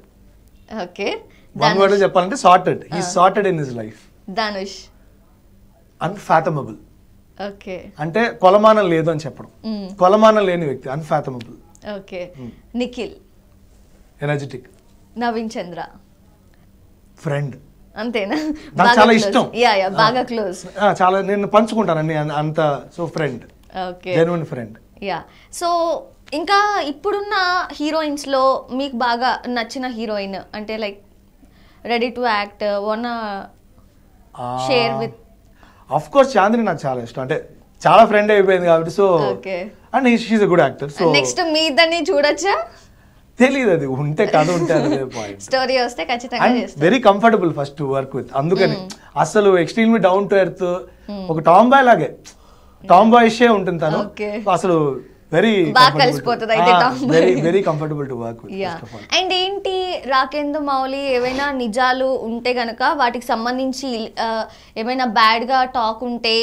okay one word చెప్పాలంటే sorted he sorted in his life Dhanush unfathomable okay అంటే కొలమానం లేదు అని చెప్పడం hmm. కొలమానం లేని వ్యక్తి unfathomable okay hmm. Nikhil energetic Naveen Chandra friend అంతేనా నాకు చాలా ఇష్టం యా యా ah. బాగా క్లోజ్ ah, చాలా నేను పంచుకుంటాను అంత so friend okay genuine friend yeah so ఇంకా ఇప్పుడున్న హీరోయిన్స్లో మీకు బాగా నచ్చిన హీరోయిన్ అంటే like ready to act one share with of course Chandri నాకు చాలా ఇష్టం అంటే చాలా ఫ్రెండ్ అయిపోయింది కాబట్టి so and she's good actor so next మీ దాన్ని చూడొచ్చా తెలియదు అది ఉంటే కథ ఉంటే స్టోరీ వస్తే ఖచ్చితంగా very comfortable first work with అందుకని hmm. అసలు ఎక్స్ట్రీమ్లీ డౌన్ టు ఎర్త్ ఒక టామ్ బాయ్ లాగే టామ్ బాయ్ ఇష్యే ఉంటుంది తను అసలు బాగా అయితే అండ్ ah, ఏంటి రాకేందు మౌలి ఏవైనా నిజాలు ఉంటే గనక వాటికి సంబంధించి uh, ఏమైనా బ్యాడ్ గా టాక్ ఉంటే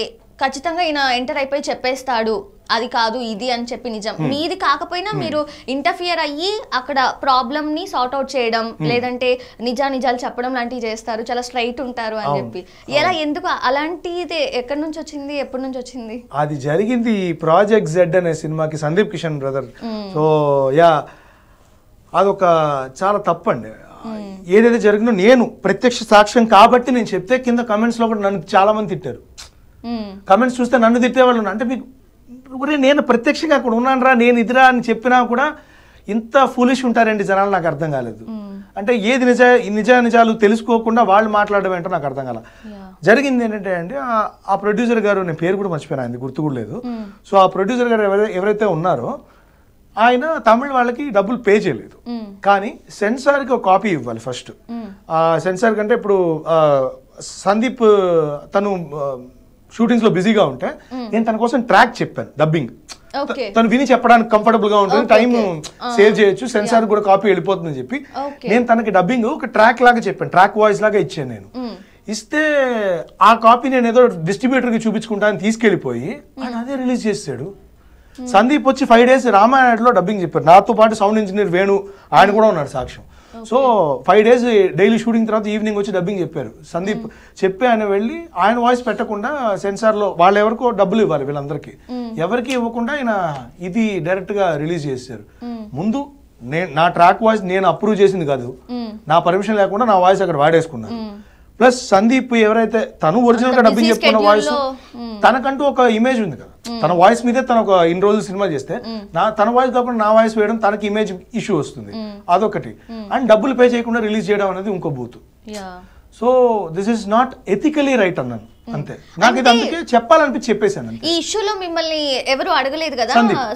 ఖచ్చితంగా ఈయన ఎంటర్ అయిపోయి చెప్పేస్తాడు అది కాదు ఇది అని చెప్పి నిజం మీది కాకపోయినా మీరు ఇంటర్ఫియర్ అయ్యి అక్కడ ప్రాబ్లమ్ ని సార్ట్ అవుట్ చేయడం లేదంటే నిజా నిజాలు చెప్పడం లాంటివి చేస్తారు చాలా స్ట్రైట్ ఉంటారు అని చెప్పి ఎలా ఎందుకు అలాంటిది ఎక్కడి నుంచి వచ్చింది ఎప్పటి నుంచి వచ్చింది అది జరిగింది ప్రాజెక్ట్ జెడ్ అనే సినిమాకి Sandeep Kishan brother so yeah అదొక చాలా తప్పండి ఏదైతే జరిగిందో నేను ప్రత్యక్ష సాక్ష్యం కాబట్టి నేను చెప్తే కింద కమెంట్స్ లో కూడా నన్ను చాలా మంది తిట్టారు కమెంట్స్ hmm. చూస్తే నన్ను తిట్టేవాళ్ళు అంటే మీకు ఒరే నేను ప్రత్యక్షంగా అక్కడ ఉన్నాను రా నేను ఇదిరా అని చెప్పినా కూడా ఇంత ఫూలిష్ ఉంటారండి జనాలు నాకు అర్థం కాలేదు hmm. అంటే ఏది నిజ నిజా నిజాలు తెలుసుకోకుండా వాళ్ళు మాట్లాడడం ఏంటో నాకు అర్థం కాల జరిగింది ఏంటంటే అండి ఆ ప్రొడ్యూసర్ గారు నేను పేరు కూడా మర్చిపోయినా ఆయన గుర్తు కూడా లేదు సో hmm. ఆ ప్రొడ్యూసర్ గారు ఎవరైతే ఉన్నారో ఆయన తమిళ వాళ్ళకి డబ్బులు పే చేయలేదు కానీ సెన్సార్కి ఒక కాపీ ఇవ్వాలి ఫస్ట్ సెన్సార్ కంటే ఇప్పుడు సందీప్ తను షూటింగ్స్ లో బిజీగా ఉంటే నేను తన కోసం ట్రాక్ చెప్పాను డబ్బింగ్ తను విని చెప్పడానికి కంఫర్టబుల్ గా ఉంటుంది టైం సేవ్ చేయొచ్చు సెన్సార్ కూడా కాపీ వెళ్ళిపోతుందని చెప్పి నేను తనకి డబ్బింగ్ ఒక ట్రాక్ లాగా చెప్పాను ట్రాక్ వాయిస్ లాగా ఇచ్చాను నేను ఇస్తే ఆ కాపీ నేను ఏదో కి చూపించుకుంటా అని తీసుకెళ్ళిపోయి అదే రిలీజ్ చేస్తాడు సందీప్ వచ్చి ఫైవ్ డేస్ రామాయణలో డబ్బింగ్ చెప్పారు నాతో పాటు సౌండ్ ఇంజనీర్ వేణు ఆయన కూడా ఉన్నాడు సాక్ష్యం so five days daily shooting తర్వాత ఈవినింగ్ వచ్చి డబ్బింగ్ చెప్పారు సందీప్ hmm. చెప్పి ఆయన వెళ్ళి ఆయన వాయిస్ పెట్టకుండా సెన్సార్లో వాళ్ళు ఎవరికో డబ్బులు ఇవ్వాలి వీళ్ళందరికీ hmm. ఎవరికి ఇవ్వకుండా ఆయన ఇది డైరెక్ట్ గా రిలీజ్ చేశారు hmm. ముందు నేను నా ట్రాక్ వాయిస్ నేను అప్రూవ్ చేసింది కాదు నా పర్మిషన్ లేకుండా నా వాయిస్ అక్కడ వాడేసుకున్నాను ప్లస్ సందీప్ ఎవరైతే తను ఒరిజినల్ గా డబ్బింగ్ చెప్పుకున్న వాయిస్ తనకంటూ ఒక ఇమేజ్ ఉంది కదా తన వాయిస్ మీదే తన ఒక ఇన్ని రోజులు సినిమా చేస్తే నా తన వాయిస్ కాకుండా నా వాయిస్ వేయడం తనకి ఇమేజ్ ఇష్యూ వస్తుంది అదొకటి అండ్ డబ్బులు పే చేయకుండా రిలీజ్ చేయడం అనేది ఇంకో booth so this is not ethically right అన్నాను అంతే నాకు ఇది అందుకే చెప్పాలనిపించి చెప్పేశాను ఈ ఇష్యూలో మిమ్మల్ని ఎవరు అడగలేదు కదా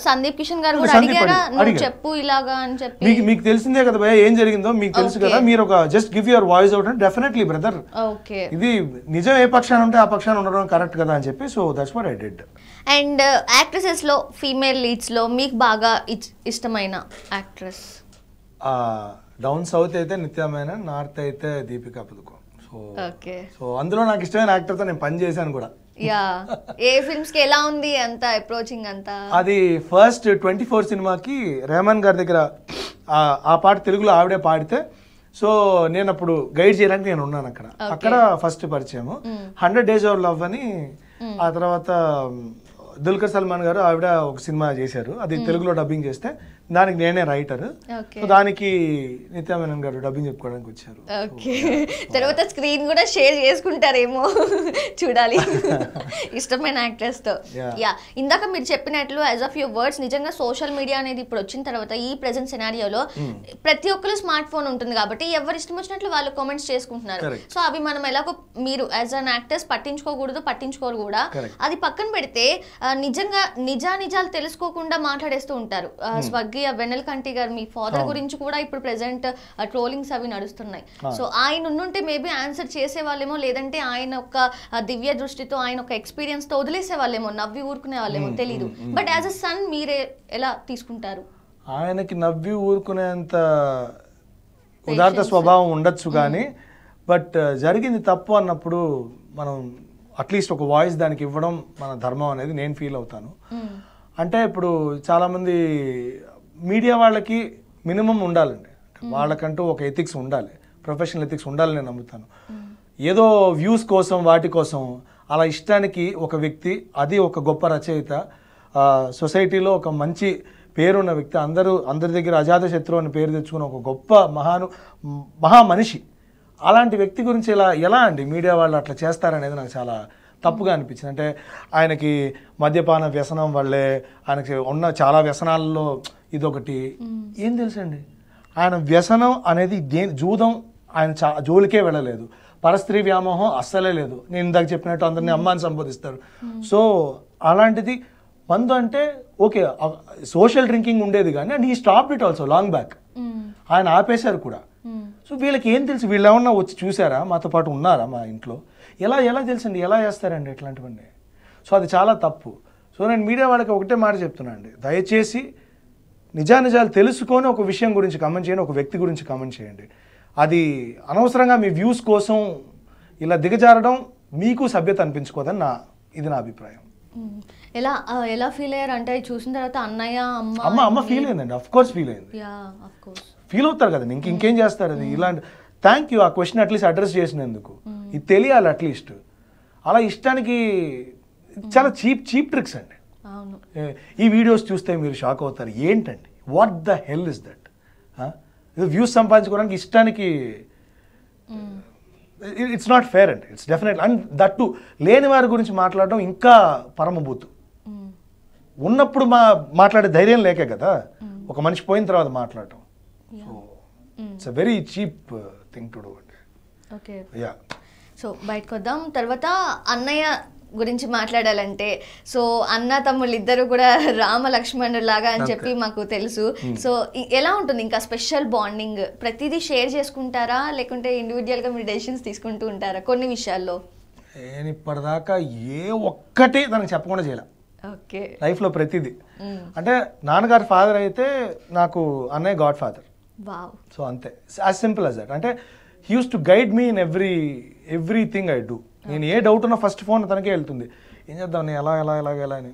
సందీప్ కిషన్ గారు కూడా అడిగారా చెప్పు ఇలాగా అని చెప్పి మీకు మీకు తెలిసిందే కదా భయ ఏం జరిగిందో మీకు తెలుసు కదా మీరు ఒక just give your voice out and definitely brother okay ఇది నిజం ఏ పక్షాన ఉంటే ఆ పక్షాన ఉండడం కరెక్ట్ కదా అని చెప్పి so that's what I did and actresses uh, లో ఫీమేల్ లీడ్స్ లో మీకు బాగా ఇష్టమైన యాక్ట్రెస్ డౌన్ సౌత్ అయితే నిత్యమైన నార్త్ అయితే దీపికా పదుకో సో అందులో నాకు ఇష్టమైన యాక్టర్ తో నేను పని చేశాను కూడా యా ఏ ఫిల్మ్స్ కి ఎలా ఉంది అంత అప్రోచింగ్ అంతా అది ఫస్ట్ ట్వంటీ ఫోర్ సినిమాకి రెహమాన్ గారి దగ్గర ఆ పాట తెలుగులో ఆవిడే పాడితే సో నేను అప్పుడు గైడ్ చేయడానికి నేను ఉన్నాను అక్కడ అక్కడ ఫస్ట్ పరిచయము హండ్రెడ్ డేస్ ఆఫ్ లవ్ అని ఆ తర్వాత దుల్కర్ సల్మాన్ గారు ఆవిడ ఒక సినిమా చేశారు అది తెలుగులో డబ్బింగ్ చేస్తే దానికి నేనే రైటర్ దానికి నిత్యామేనన్ గారు డబ్బింగ్ చెప్పుకోవడానికి వచ్చారు తర్వాత స్క్రీన్ కూడా షేర్ చేసుకుంటారేమో చూడాలి ఇష్టమైన యాక్ట్రెస్ తో యా ఇందాక మీరు చెప్పినట్లు యాజ్ ఆఫ్ యువర్ వర్డ్స్ నిజంగా సోషల్ మీడియా అనేది ఇప్పుడు వచ్చిన తర్వాత ఈ ప్రెసెంట్ సినారియోలో hmm. ప్రతి ఒక్కరు స్మార్ట్ ఫోన్ ఉంటుంది కాబట్టి ఎవరు ఇష్టం వచ్చినట్లు వాళ్ళు కామెంట్స్ చేసుకుంటున్నారు సో అవి మనం ఎలాగో మీరు యాజ్ అన్ యాక్టర్స్ పట్టించుకోకూడదు పట్టించుకోరు కూడా అది పక్కన పెడితే నిజంగా నిజా నిజాలు తెలుసుకోకుండా మాట్లాడేస్తూ ఉంటారు hmm. స్వగ్గి స్వర్గీయ వెనల్కంటి గారు మీ ఫాదర్ గురించి కూడా ఇప్పుడు ప్రెసెంట్ ట్రోలింగ్స్ అవి నడుస్తున్నాయి సో ఆయన ఉన్నుంటే మేబీ ఆన్సర్ చేసే వాళ్ళేమో లేదంటే ఆయన ఒక దివ్య దృష్టితో ఆయన ఒక ఎక్స్పీరియన్స్ తో వదిలేసే వాళ్ళేమో నవ్వి ఊరుకునే వాళ్ళేమో తెలియదు బట్ యాజ్ అ సన్ మీరే ఎలా తీసుకుంటారు ఆయనకి నవ్వి ఊరుకునేంత ఉదార్త స్వభావం ఉండొచ్చు కానీ బట్ జరిగింది తప్పు అన్నప్పుడు మనం అట్లీస్ట్ ఒక వాయిస్ దానికి ఇవ్వడం మన ధర్మం అనేది నేను ఫీల్ అవుతాను అంటే ఇప్పుడు చాలామంది మీడియా వాళ్ళకి మినిమం ఉండాలండి వాళ్ళకంటూ ఒక ఎథిక్స్ ఉండాలి ప్రొఫెషనల్ ఎథిక్స్ ఉండాలని నేను నమ్ముతాను ఏదో వ్యూస్ కోసం వాటి కోసం అలా ఇష్టానికి ఒక వ్యక్తి అది ఒక గొప్ప రచయిత సొసైటీలో ఒక మంచి పేరున్న వ్యక్తి అందరూ అందరి దగ్గర అజాత శత్రు అని పేరు తెచ్చుకున్న ఒక గొప్ప మహాను మహా మనిషి అలాంటి వ్యక్తి గురించి ఇలా ఎలా అండి మీడియా వాళ్ళు అట్లా చేస్తారనేది నాకు చాలా తప్పుగా అనిపించింది అంటే ఆయనకి మద్యపాన వ్యసనం వల్లే ఆయనకి ఉన్న చాలా వ్యసనాల్లో ఇదొకటి ఏం తెలుసండి ఆయన వ్యసనం అనేది దే జూదం ఆయన చా జోలికే వెళ్ళలేదు పరస్త్రీ వ్యామోహం అస్సలే లేదు నేను ఇందాక చెప్పినట్టు అందరినీ అమ్మాని సంబోధిస్తారు సో అలాంటిది మందు అంటే ఓకే సోషల్ డ్రింకింగ్ ఉండేది కానీ and he stop it also long back ఆయన ఆపేశారు కూడా సో వీళ్ళకి ఏం తెలుసు వీళ్ళు ఏమన్నా వచ్చి చూసారా మాతో పాటు ఉన్నారా మా ఇంట్లో ఎలా ఎలా తెలుసండి ఎలా చేస్తారండి ఇట్లాంటివన్నీ సో అది చాలా తప్పు సో నేను మీడియా వాళ్ళకి ఒకటే మాట చెప్తున్నాను అండి దయచేసి నిజానిజాలు తెలుసుకొని ఒక విషయం గురించి కామెంట్ చేయండి ఒక వ్యక్తి గురించి కామెంట్ చేయండి అది అనవసరంగా మీ వ్యూస్ కోసం ఇలా దిగజారడం మీకు సభ్యత అనిపించుకోదని నా ఇది నా అభిప్రాయం ఎలా ఎలా ఫీల్ అయ్యారు అంటే చూసిన తర్వాత అన్నయ్య అమ్మ అమ్మ అమ్మ ఫీల్ అయిందండి అఫ్ కోర్స్ ఫీల్ అయింది ఫీల్ అవుతారు కదండి ఇంక ఇంకేం చేస్తారు అది ఇలాంటి థ్యాంక్ యూ ఆ క్వశ్చన్ అట్లీస్ట్ అడ్రస్ చేసినందుకు ఇది తెలియాలి అట్లీస్ట్ అలా ఇష్టానికి చాలా చీప్ చీప్ ట్రిక్స్ అండి ఈ వీడియోస్ చూస్తే మీరు షాక్ అవుతారు ఏంటండి what the hell is that views సంపాదించుకోవడానికి ఇష్టానికి ఇట్స్ నాట్ ఫేర్ అండి ఇట్స్ డెఫినెట్ అండ్ దట్టు లేని వారి గురించి మాట్లాడడం ఇంకా పరమభూతు ఉన్నప్పుడు మా మాట్లాడే ధైర్యం లేకే కదా ఒక మనిషి పోయిన తర్వాత మాట్లాడటం so it's a very cheap thing to do అండి యా సో బయటకు వద్దాం తర్వాత అన్నయ్య గురించి మాట్లాడాలంటే సో అన్న తమ్ముళ్ళు ఇద్దరు కూడా రామ లక్ష్మణుడు లాగా అని చెప్పి మాకు తెలుసు సో ఎలా ఉంటుంది ఇంకా స్పెషల్ బాండింగ్ ప్రతిదీ షేర్ చేసుకుంటారా లేకుంటే ఇండివిజువల్గా మీరు డెసిషన్స్ తీసుకుంటూ ఉంటారా కొన్ని విషయాల్లో నేను ఇప్పటిదాకా ఏ ఒక్కటి దానికి చెప్పకుండా చేయాలి ఓకే లైఫ్లో ప్రతిదీ అంటే నాన్నగారి ఫాదర్ అయితే నాకు అన్నయ్య గాడ్ ఫాదర్ సో అంతే యాజ్ సింపుల్ అజ్ దట్ అంటే used to guide me in every everything I do నేను ఏ డౌట్ ఉన్నా ఫస్ట్ ఫోన్ తనకే వెళ్తుంది ఏం చేద్దాం నేను ఎలా ఎలా ఎలా ఎలా అని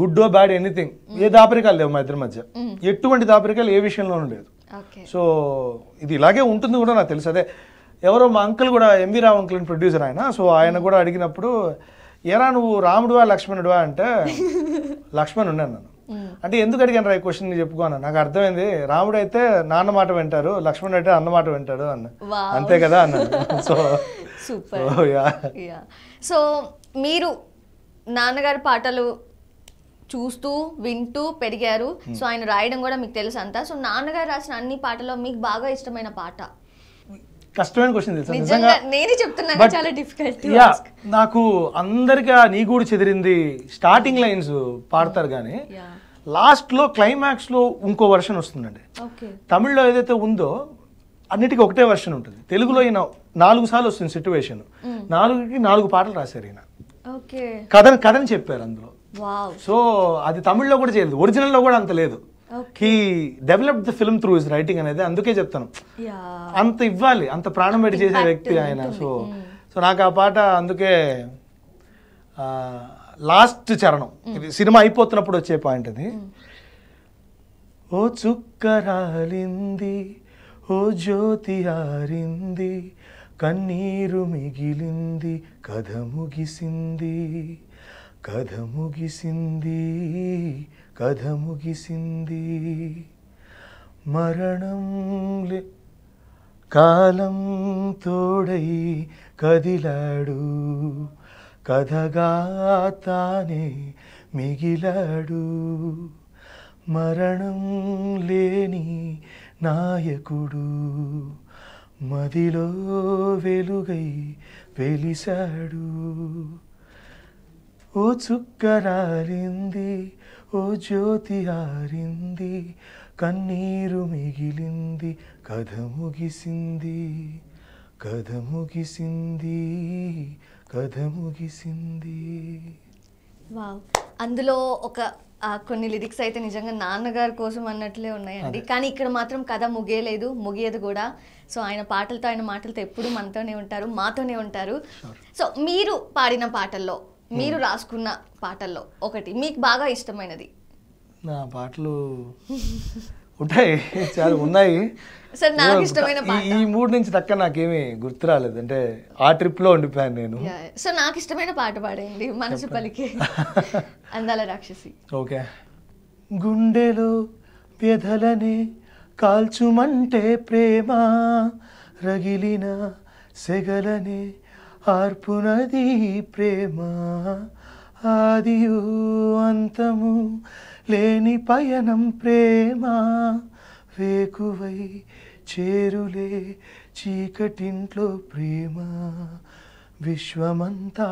గుడ్ బ్యాడ్ ఎనీథింగ్ ఏ దాపరికాలు లేవు మా ఇద్దరి మధ్య mm. ఎటువంటి దాపరికాలు ఏ విషయంలోనూ లేదు సో ఇది ఇలాగే ఉంటుంది కూడా నాకు తెలుసు అదే ఎవరో మా అంకుల్ కూడా ఎంవి రావు అంకుల్ అని ప్రొడ్యూసర్ ఆయన సో ఆయన కూడా అడిగినప్పుడు ఏరా నువ్వు రాముడువా లక్ష్మణుడువా అంటే లక్ష్మణ్ ఉన్నాను నన్ను Hmm. అంటే ఎందుకు అడిగాను రా ఈ క్వశ్చన్ చెప్పుకోను నాకు అర్థమైంది రాముడు అయితే నాన్న మాట వింటారు లక్ష్మణుడు అయితే అన్న మాట వింటాడు అన్న అంతే కదా అన్న సో సూపర్ సో మీరు నాన్నగారి పాటలు చూస్తూ వింటూ పెరిగారు సో hmm. ఆయన రాయడం కూడా మీకు తెలుసు అంతా సో నాన్నగారు రాసిన అన్ని పాటలో మీకు బాగా ఇష్టమైన పాట కష్టమైన క్వశ్చన్ తెలుసు నిజంగా చెప్తున్నాను యా నాకు అందరికీ నీ కూడా చెదిరింది స్టార్టింగ్ లైన్స్ పాడతారు కానీ లాస్ట్లో క్లైమాక్స్లో ఇంకో వర్షన్ వస్తుందండి తమిళ్లో ఏదైతే ఉందో అన్నిటికీ ఒకటే వర్షన్ ఉంటుంది తెలుగులో ఈయన నాలుగు సార్లు వస్తుంది సిచ్యువేషన్ నాలుగుకి నాలుగు పాటలు రాశారు ఈయన కథ కథని చెప్పారు అందులో సో అది తమిళ్లో కూడా చేయలేదు ఒరిజినల్లో కూడా అంత లేదు he develop the film through his writing అనేది అందుకే చెప్తాను అంత ఇవ్వాలి అంత ప్రాణం పెట్టి చేసే వ్యక్తి ఆయన సో సో hmm. నాకు ఆ పాట అందుకే లాస్ట్ చరణం hmm. సినిమా అయిపోతున్నప్పుడు వచ్చే పాయింట్ అది hmm. ఓ చుక్క రాలింది ఓ జ్యోతి ఆరింది కన్నీరు మిగిలింది కథ ముగిసింది కథ ముగిసింది కథ ముగిసింది మరణం కాలం తోడై కదిలాడు కథగా తానే మిగిలాడు మరణం లేని నాయకుడు మదిలో వెలుగై వెలిశాడు ఓ చుక్క రాలింది ఓ జ్యోతి ఆరింది కన్నీరు మిగిలింది కథ ముగిసింది కథ ముగిసింది కథ ముగిసింది వావ్ అందులో ఒక కొన్ని లిరిక్స్ అయితే నిజంగా నాన్నగారి కోసం అన్నట్లే ఉన్నాయండి కానీ ఇక్కడ మాత్రం కథ ముగియలేదు ముగియదు కూడా సో ఆయన పాటలతో ఆయన మాటలతో ఎప్పుడు మనతోనే ఉంటారు మాతోనే ఉంటారు సో మీరు పాడిన పాటల్లో మీరు రాసుకున్న పాటల్లో ఒకటి మీకు బాగా ఇష్టమైనది నా పాటలు ఉంటాయి చాలా ఉన్నాయి ఈ మూడు నుంచి తక్క నాకేమీ గుర్తు రాలేదు అంటే ఆ ట్రిప్ లో ఉండిపోయాను నేను సో నాకు ఇష్టమైన పాట పాడేయండి మనసు పలికి అందాల రాక్షసి ఓకే గుండెలో వ్యధలనే కాల్చుమంటే ప్రేమ రగిలిన సెగలనే ఆర్పునది ప్రేమ ఆదియు అంతము లేని పయనం ప్రేమ వేకువై చేరులే చీకటింట్లో ప్రేమ విశ్వమంతా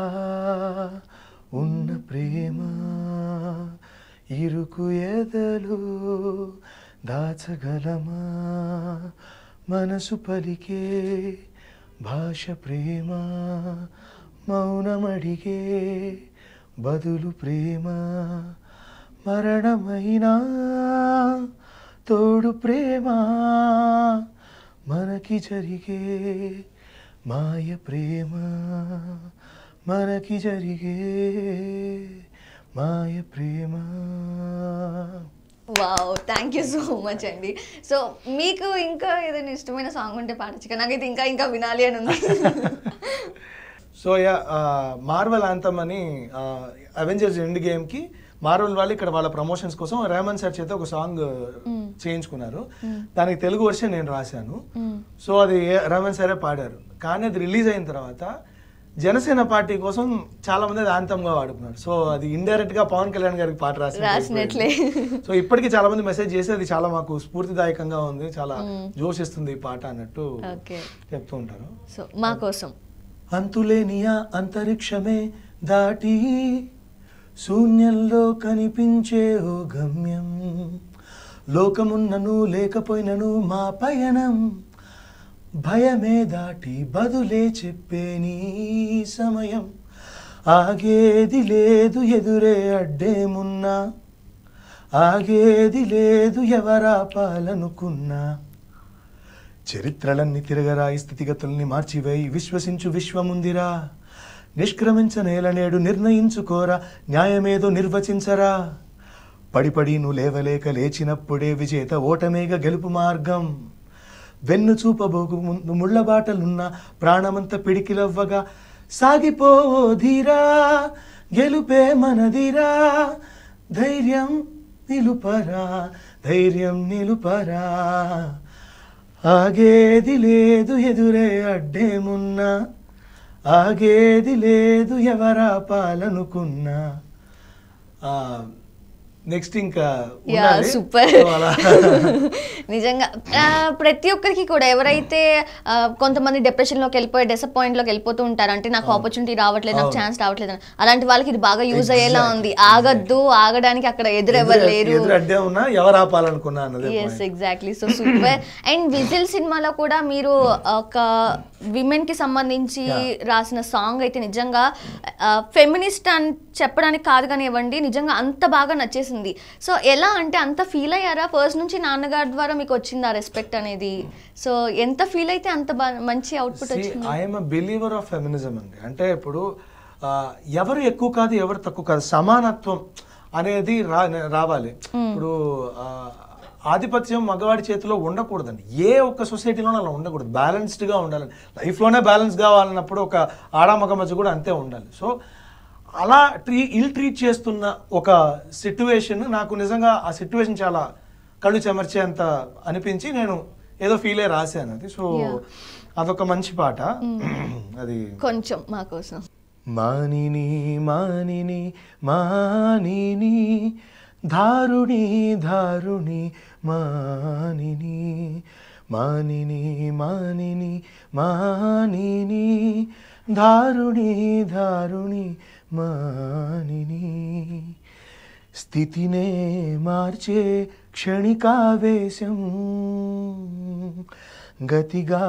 ఉన్న ప్రేమ ఇరుకు ఎదలు దాచగలమా మనసు పలికే భాష ప్రేమ మౌనమడిగే బదులు ప్రేమ మరణమైనా తోడు ప్రేమ మనకి జరిగే మాయ ప్రేమ మనకి జరిగే మాయ ప్రేమ wow thank you so much అండి సో మీకు ఇంకా ఏదైనా ఇష్టమైన సాంగ్ ఉంటే పాడచ్చు నాకైతే ఇంకా ఇంకా వినాలి అని ఉంది సో యా మార్వల్ ఆంతం అని అవెంజర్స్ ఎండ్ కి మార్వల్ వాళ్ళు ఇక్కడ వాళ్ళ ప్రమోషన్స్ కోసం రేమన్ సార్ చేత ఒక సాంగ్ hmm. చేయించుకున్నారు hmm. దానికి తెలుగు వర్షన్ నేను రాశాను సో hmm. అది రేమన్ సారే పాడారు కానీ అది రిలీజ్ అయిన తర్వాత జనసేన పార్టీ కోసం చాలా మంది ఆంతంగా వాడుకున్నారు సో అది ఇండైరెక్ట్ గా పవన్ కళ్యాణ్ గారికి పాట రాసినట్లే సో ఇప్పటికీ చాలా మంది మెసేజ్ చేసి అది చాలా మాకు స్ఫూర్తిదాయకంగా ఉంది చాలా జోషిస్తుంది ఈ పాట అన్నట్టు చెప్తూ ఉంటారు సో మా కోసం అంతులేనియా అంతరిక్షమే దాటి శూన్యంలో కనిపించే ఓ గమ్యం లోకమున్నను లేకపోయినను మా పయనం భయమే దాటి బదులే చెప్పే నీ సమయం ఆగేది లేదు ఎదురే అడ్డేమున్నా ఆగేది లేదు ఎవరాపాలనుకున్నా చరిత్రలన్నీ తిరగరాయి స్థితిగతుల్ని మార్చివై విశ్వసించు విశ్వముందిరా నిష్క్రమించ నేడు నిర్ణయించుకోరా న్యాయమేదో నిర్వచించరా పడిపడి నువ్వు లేవలేక లేచినప్పుడే విజేత ఓటమేగ గెలుపు మార్గం వెన్ను చూపబోకు ముందు ముళ్ళ బాటలున్న ప్రాణమంత పిడికిలవ్వగా సాగిపోధీరా గెలుపే మనదిరా ధైర్యం నిలుపరా ధైర్యం నిలుపరా ఆగేది లేదు ఎదురే అడ్డేమున్నా ఆగేది లేదు ఎవరా పాలనుకున్నా నెక్స్ట్ ఇంకా సూపర్ నిజంగా ప్రతి ఒక్కరికి కూడా ఎవరైతే కొంతమంది డిప్రెషన్ లోకి వెళ్ళిపోయి డిసప్పాయింట్ లోకి వెళ్ళిపోతూ ఉంటారు అంటే నాకు ఆపర్చునిటీ రావట్లేదు నాకు ఛాన్స్ రావట్లేదు అలాంటి వాళ్ళకి ఇది బాగా యూజ్ అయ్యేలా ఉంది ఆగద్దు ఆగడానికి అక్కడ ఎదురెవరు లేరు ఎవరు yes exactly so super and whistle సినిమాలో కూడా మీరు ఒక విమెన్ కి సంబంధించి రాసిన సాంగ్ అయితే నిజంగా ఫెమినిస్ట్ అని చెప్పడానికి కాదు కానివ్వండి నిజంగా అంత బాగా నచ్చేసింది వచ్చింది సో ఎలా అంటే అంత ఫీల్ అయ్యారా ఫస్ట్ నుంచి నాన్నగారి ద్వారా మీకు వచ్చింది ఆ రెస్పెక్ట్ అనేది సో ఎంత ఫీల్ అయితే అంత మంచి అవుట్పుట్ వచ్చింది ఐఎమ్ బిలీవర్ ఆఫ్ ఫెమినిజం అండి అంటే ఇప్పుడు ఎవరు ఎక్కువ కాదు ఎవరు తక్కువ కాదు సమానత్వం అనేది రా రావాలి ఇప్పుడు ఆధిపత్యం మగవాడి చేతిలో ఉండకూడదండి ఏ ఒక్క సొసైటీలోనూ అలా ఉండకూడదు బ్యాలెన్స్డ్గా ఉండాలని లైఫ్లోనే బ్యాలెన్స్ కావాలన్నప్పుడు ఒక ఆడ మగ మధ్య కూడా అంతే ఉండాలి సో అలా ట్రీ ఇల్ ట్రీట్ చేస్తున్న ఒక సిట్యువేషన్ నాకు నిజంగా ఆ సిట్యువేషన్ చాలా కళ్ళు చెమర్చేంత అనిపించి నేను ఏదో ఫీల్ అయ్యి రాశాను అది సో అదొక మంచి పాట hmm. అది కొంచెం మా కోసం మానిని మానిని మానిని ధారుణి ధారుణి మానిని మానిని మానిని మానిని ధారుణి ధారుణి మానిని స్థితినే మార్చే క్షణికావేశం గతిగా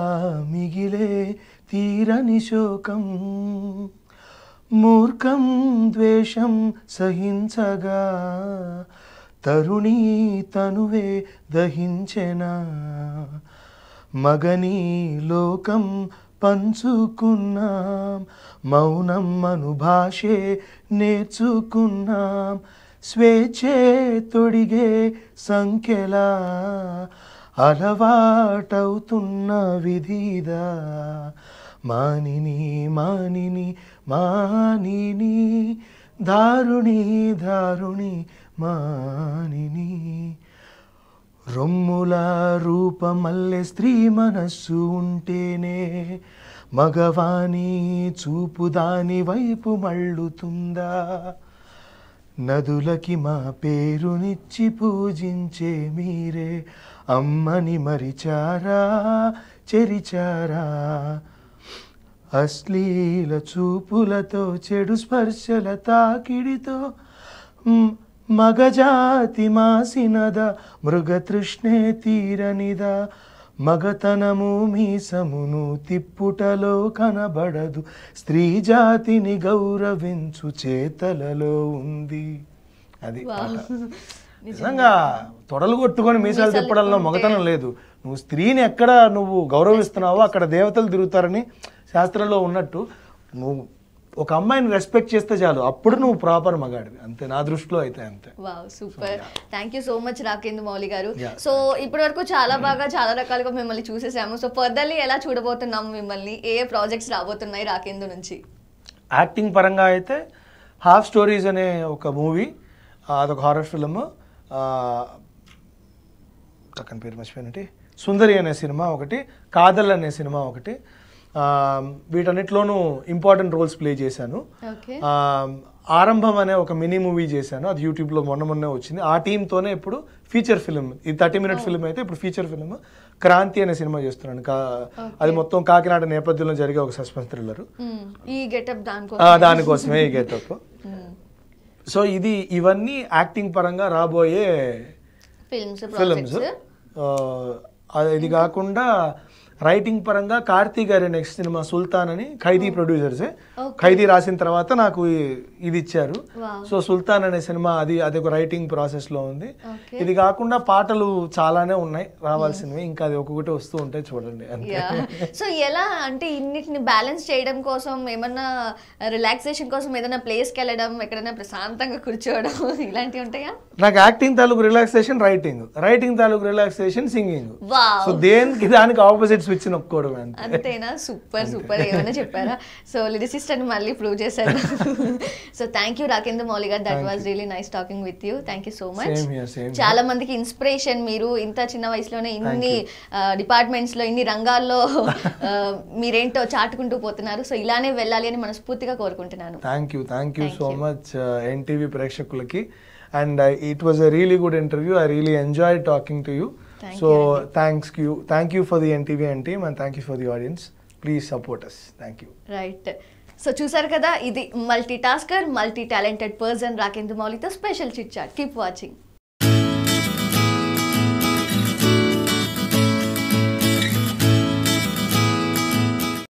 మిగిలే తీరని శోకం మూర్ఖం ద్వేషం సహించగా తరుణీ తనువే దహించెనా మగనీ లోకం పంచుకున్నాం మౌనం అనుభాషే నేర్చుకున్నాం స్వేచ్ఛే తొడిగే సంఖ్యలా అలవాటవుతున్న విధిదా మానిని మానిని మానిని దారుణి దారుణి మానిని రొమ్ముల రూపమల్లె స్త్రీ మనస్సు ఉంటేనే మగవాణి చూపు దాని వైపు మళ్ళుతుందా నదులకి మా పేరునిచ్చి పూజించే మీరే అమ్మని మరిచారా చెరిచారా అశ్లీల చూపులతో చెడు స్పర్శల తాకిడితో మగజాతి మాసినద మృగతృష్ణే తీరనిద మగతనము మీసమును తిప్పుటలో కనబడదు స్త్రీ జాతిని గౌరవించు చేతలలో ఉంది అది నిజంగా తొడలు కొట్టుకొని మీసాలు తిప్పడంలో మగతనం లేదు నువ్వు స్త్రీని ఎక్కడ నువ్వు గౌరవిస్తున్నావో అక్కడ దేవతలు తిరుగుతారని శాస్త్రంలో ఉన్నట్టు నువ్వు ఒక అమ్మాయిని రెస్పెక్ట్ చేస్తే చాలు అప్పుడు నువ్వు ప్రాపర్ మగాడివి అంతే నా దృష్టిలో అయితే అంతే wow super thank you so much Rakendu Mouli garu so ఇప్పటి వరకు చాలా బాగా చాలా రకాలుగా మిమ్మల్ని చూసేసాము సో ఫర్దర్లీ ఎలా చూడబోతున్నాము మిమ్మల్ని ఏ ప్రాజెక్ట్స్ రాబోతున్నాయి రాకేందు నుంచి యాక్టింగ్ పరంగా అయితే హాఫ్ స్టోరీస్ అనే ఒక మూవీ అదొక హారర్ ఫిలము పక్కన పేరు మర్చిపోయినట్టు సుందరి అనే సినిమా ఒకటి కాదల్ అనే సినిమా ఒకటి వీటన్నిటిలోనూ ఇంపార్టెంట్ రోల్స్ ప్లే చేశాను ఆరంభం అనే ఒక మినీ మూవీ చేశాను అది యూట్యూబ్లో మొన్న మొన్న వచ్చింది ఆ టీంతోనే ఇప్పుడు ఫీచర్ ఫిల్మ్ ఇది థర్టీ మినిట్ ఫిల్మ్ అయితే ఇప్పుడు ఫీచర్ ఫిల్మ్ క్రాంతి అనే సినిమా చేస్తున్నాను అది మొత్తం కాకినాడ నేపథ్యంలో జరిగే ఒక hmm. సస్పెన్స్ థ్రిల్లర్ దానికోసమే ఈ గెటప్ సో hmm. ఇది ఇవన్నీ యాక్టింగ్ పరంగా రాబోయే ఫిల్మ్స్ ఇది hmm. కాకుండా రైటింగ్ పరంగా కార్తీక్ గారి నెక్స్ట్ సినిమా సుల్తాన్ అని ఖైదీ ప్రొడ్యూసర్సే ఖైదీ రాసిన తర్వాత నాకు ఇది ఇచ్చారు సో సుల్తాన్ అనే సినిమా అది అది ఒక రైటింగ్ ప్రాసెస్ లో ఉంది ఇది కాకుండా పాటలు చాలానే ఉన్నాయి రావాల్సినవి ఇంకా అది ఒక్కొక్కటి వస్తూ ఉంటాయి చూడండి సో ఎలా అంటే ఇన్నిటిని బ్యాలెన్స్ చేయడం కోసం ఏమన్నా రిలాక్సేషన్ కోసం ఏదైనా ప్లేస్ కి వెళ్ళడం ఎక్కడైనా ప్రశాంతంగా కూర్చోవడం ఇలాంటివి ఉంటాయా నాకు యాక్టింగ్ తాలూకు రిలాక్సేషన్ రైటింగ్ రైటింగ్ తాలూకు రిలాక్సేషన్ సింగింగ్ సో దేనికి దానికి ఆపోజిట్ స్విచ్ నొక్కోవడం అంతేనా సూపర్ సూపర్ ఏమైనా చెప్పారా సో లిరిసిస్ట్ అని మళ్ళీ ప్రూవ్ చేశారు so thank you Rakendra Mouli garu that was really nice talking with you thank you so much చాలా మందికి ఇన్స్పిరేషన్ మీరు ఇంత చిన్న వయసులోనే ఇన్ని డిపార్ట్మెంట్స్ లో ఇన్ని రంగాల్లో మీరేంటో చాటుకుంటూ పోతున్నారు సో ఇలానే వెళ్ళాలి అని మనస్ఫూర్తిగా కోరుకుంటున్నాను thank you thank you so much NTV ప్రేక్షకులకి and it was a really good interview I really enjoy talking to you so thanks you thank you for the NTV and team and thank you for the audience please support us thank you right so చూసారు కదా ఇది multi tasker multi talented person Rakendra మౌలితో special chit chat keep watching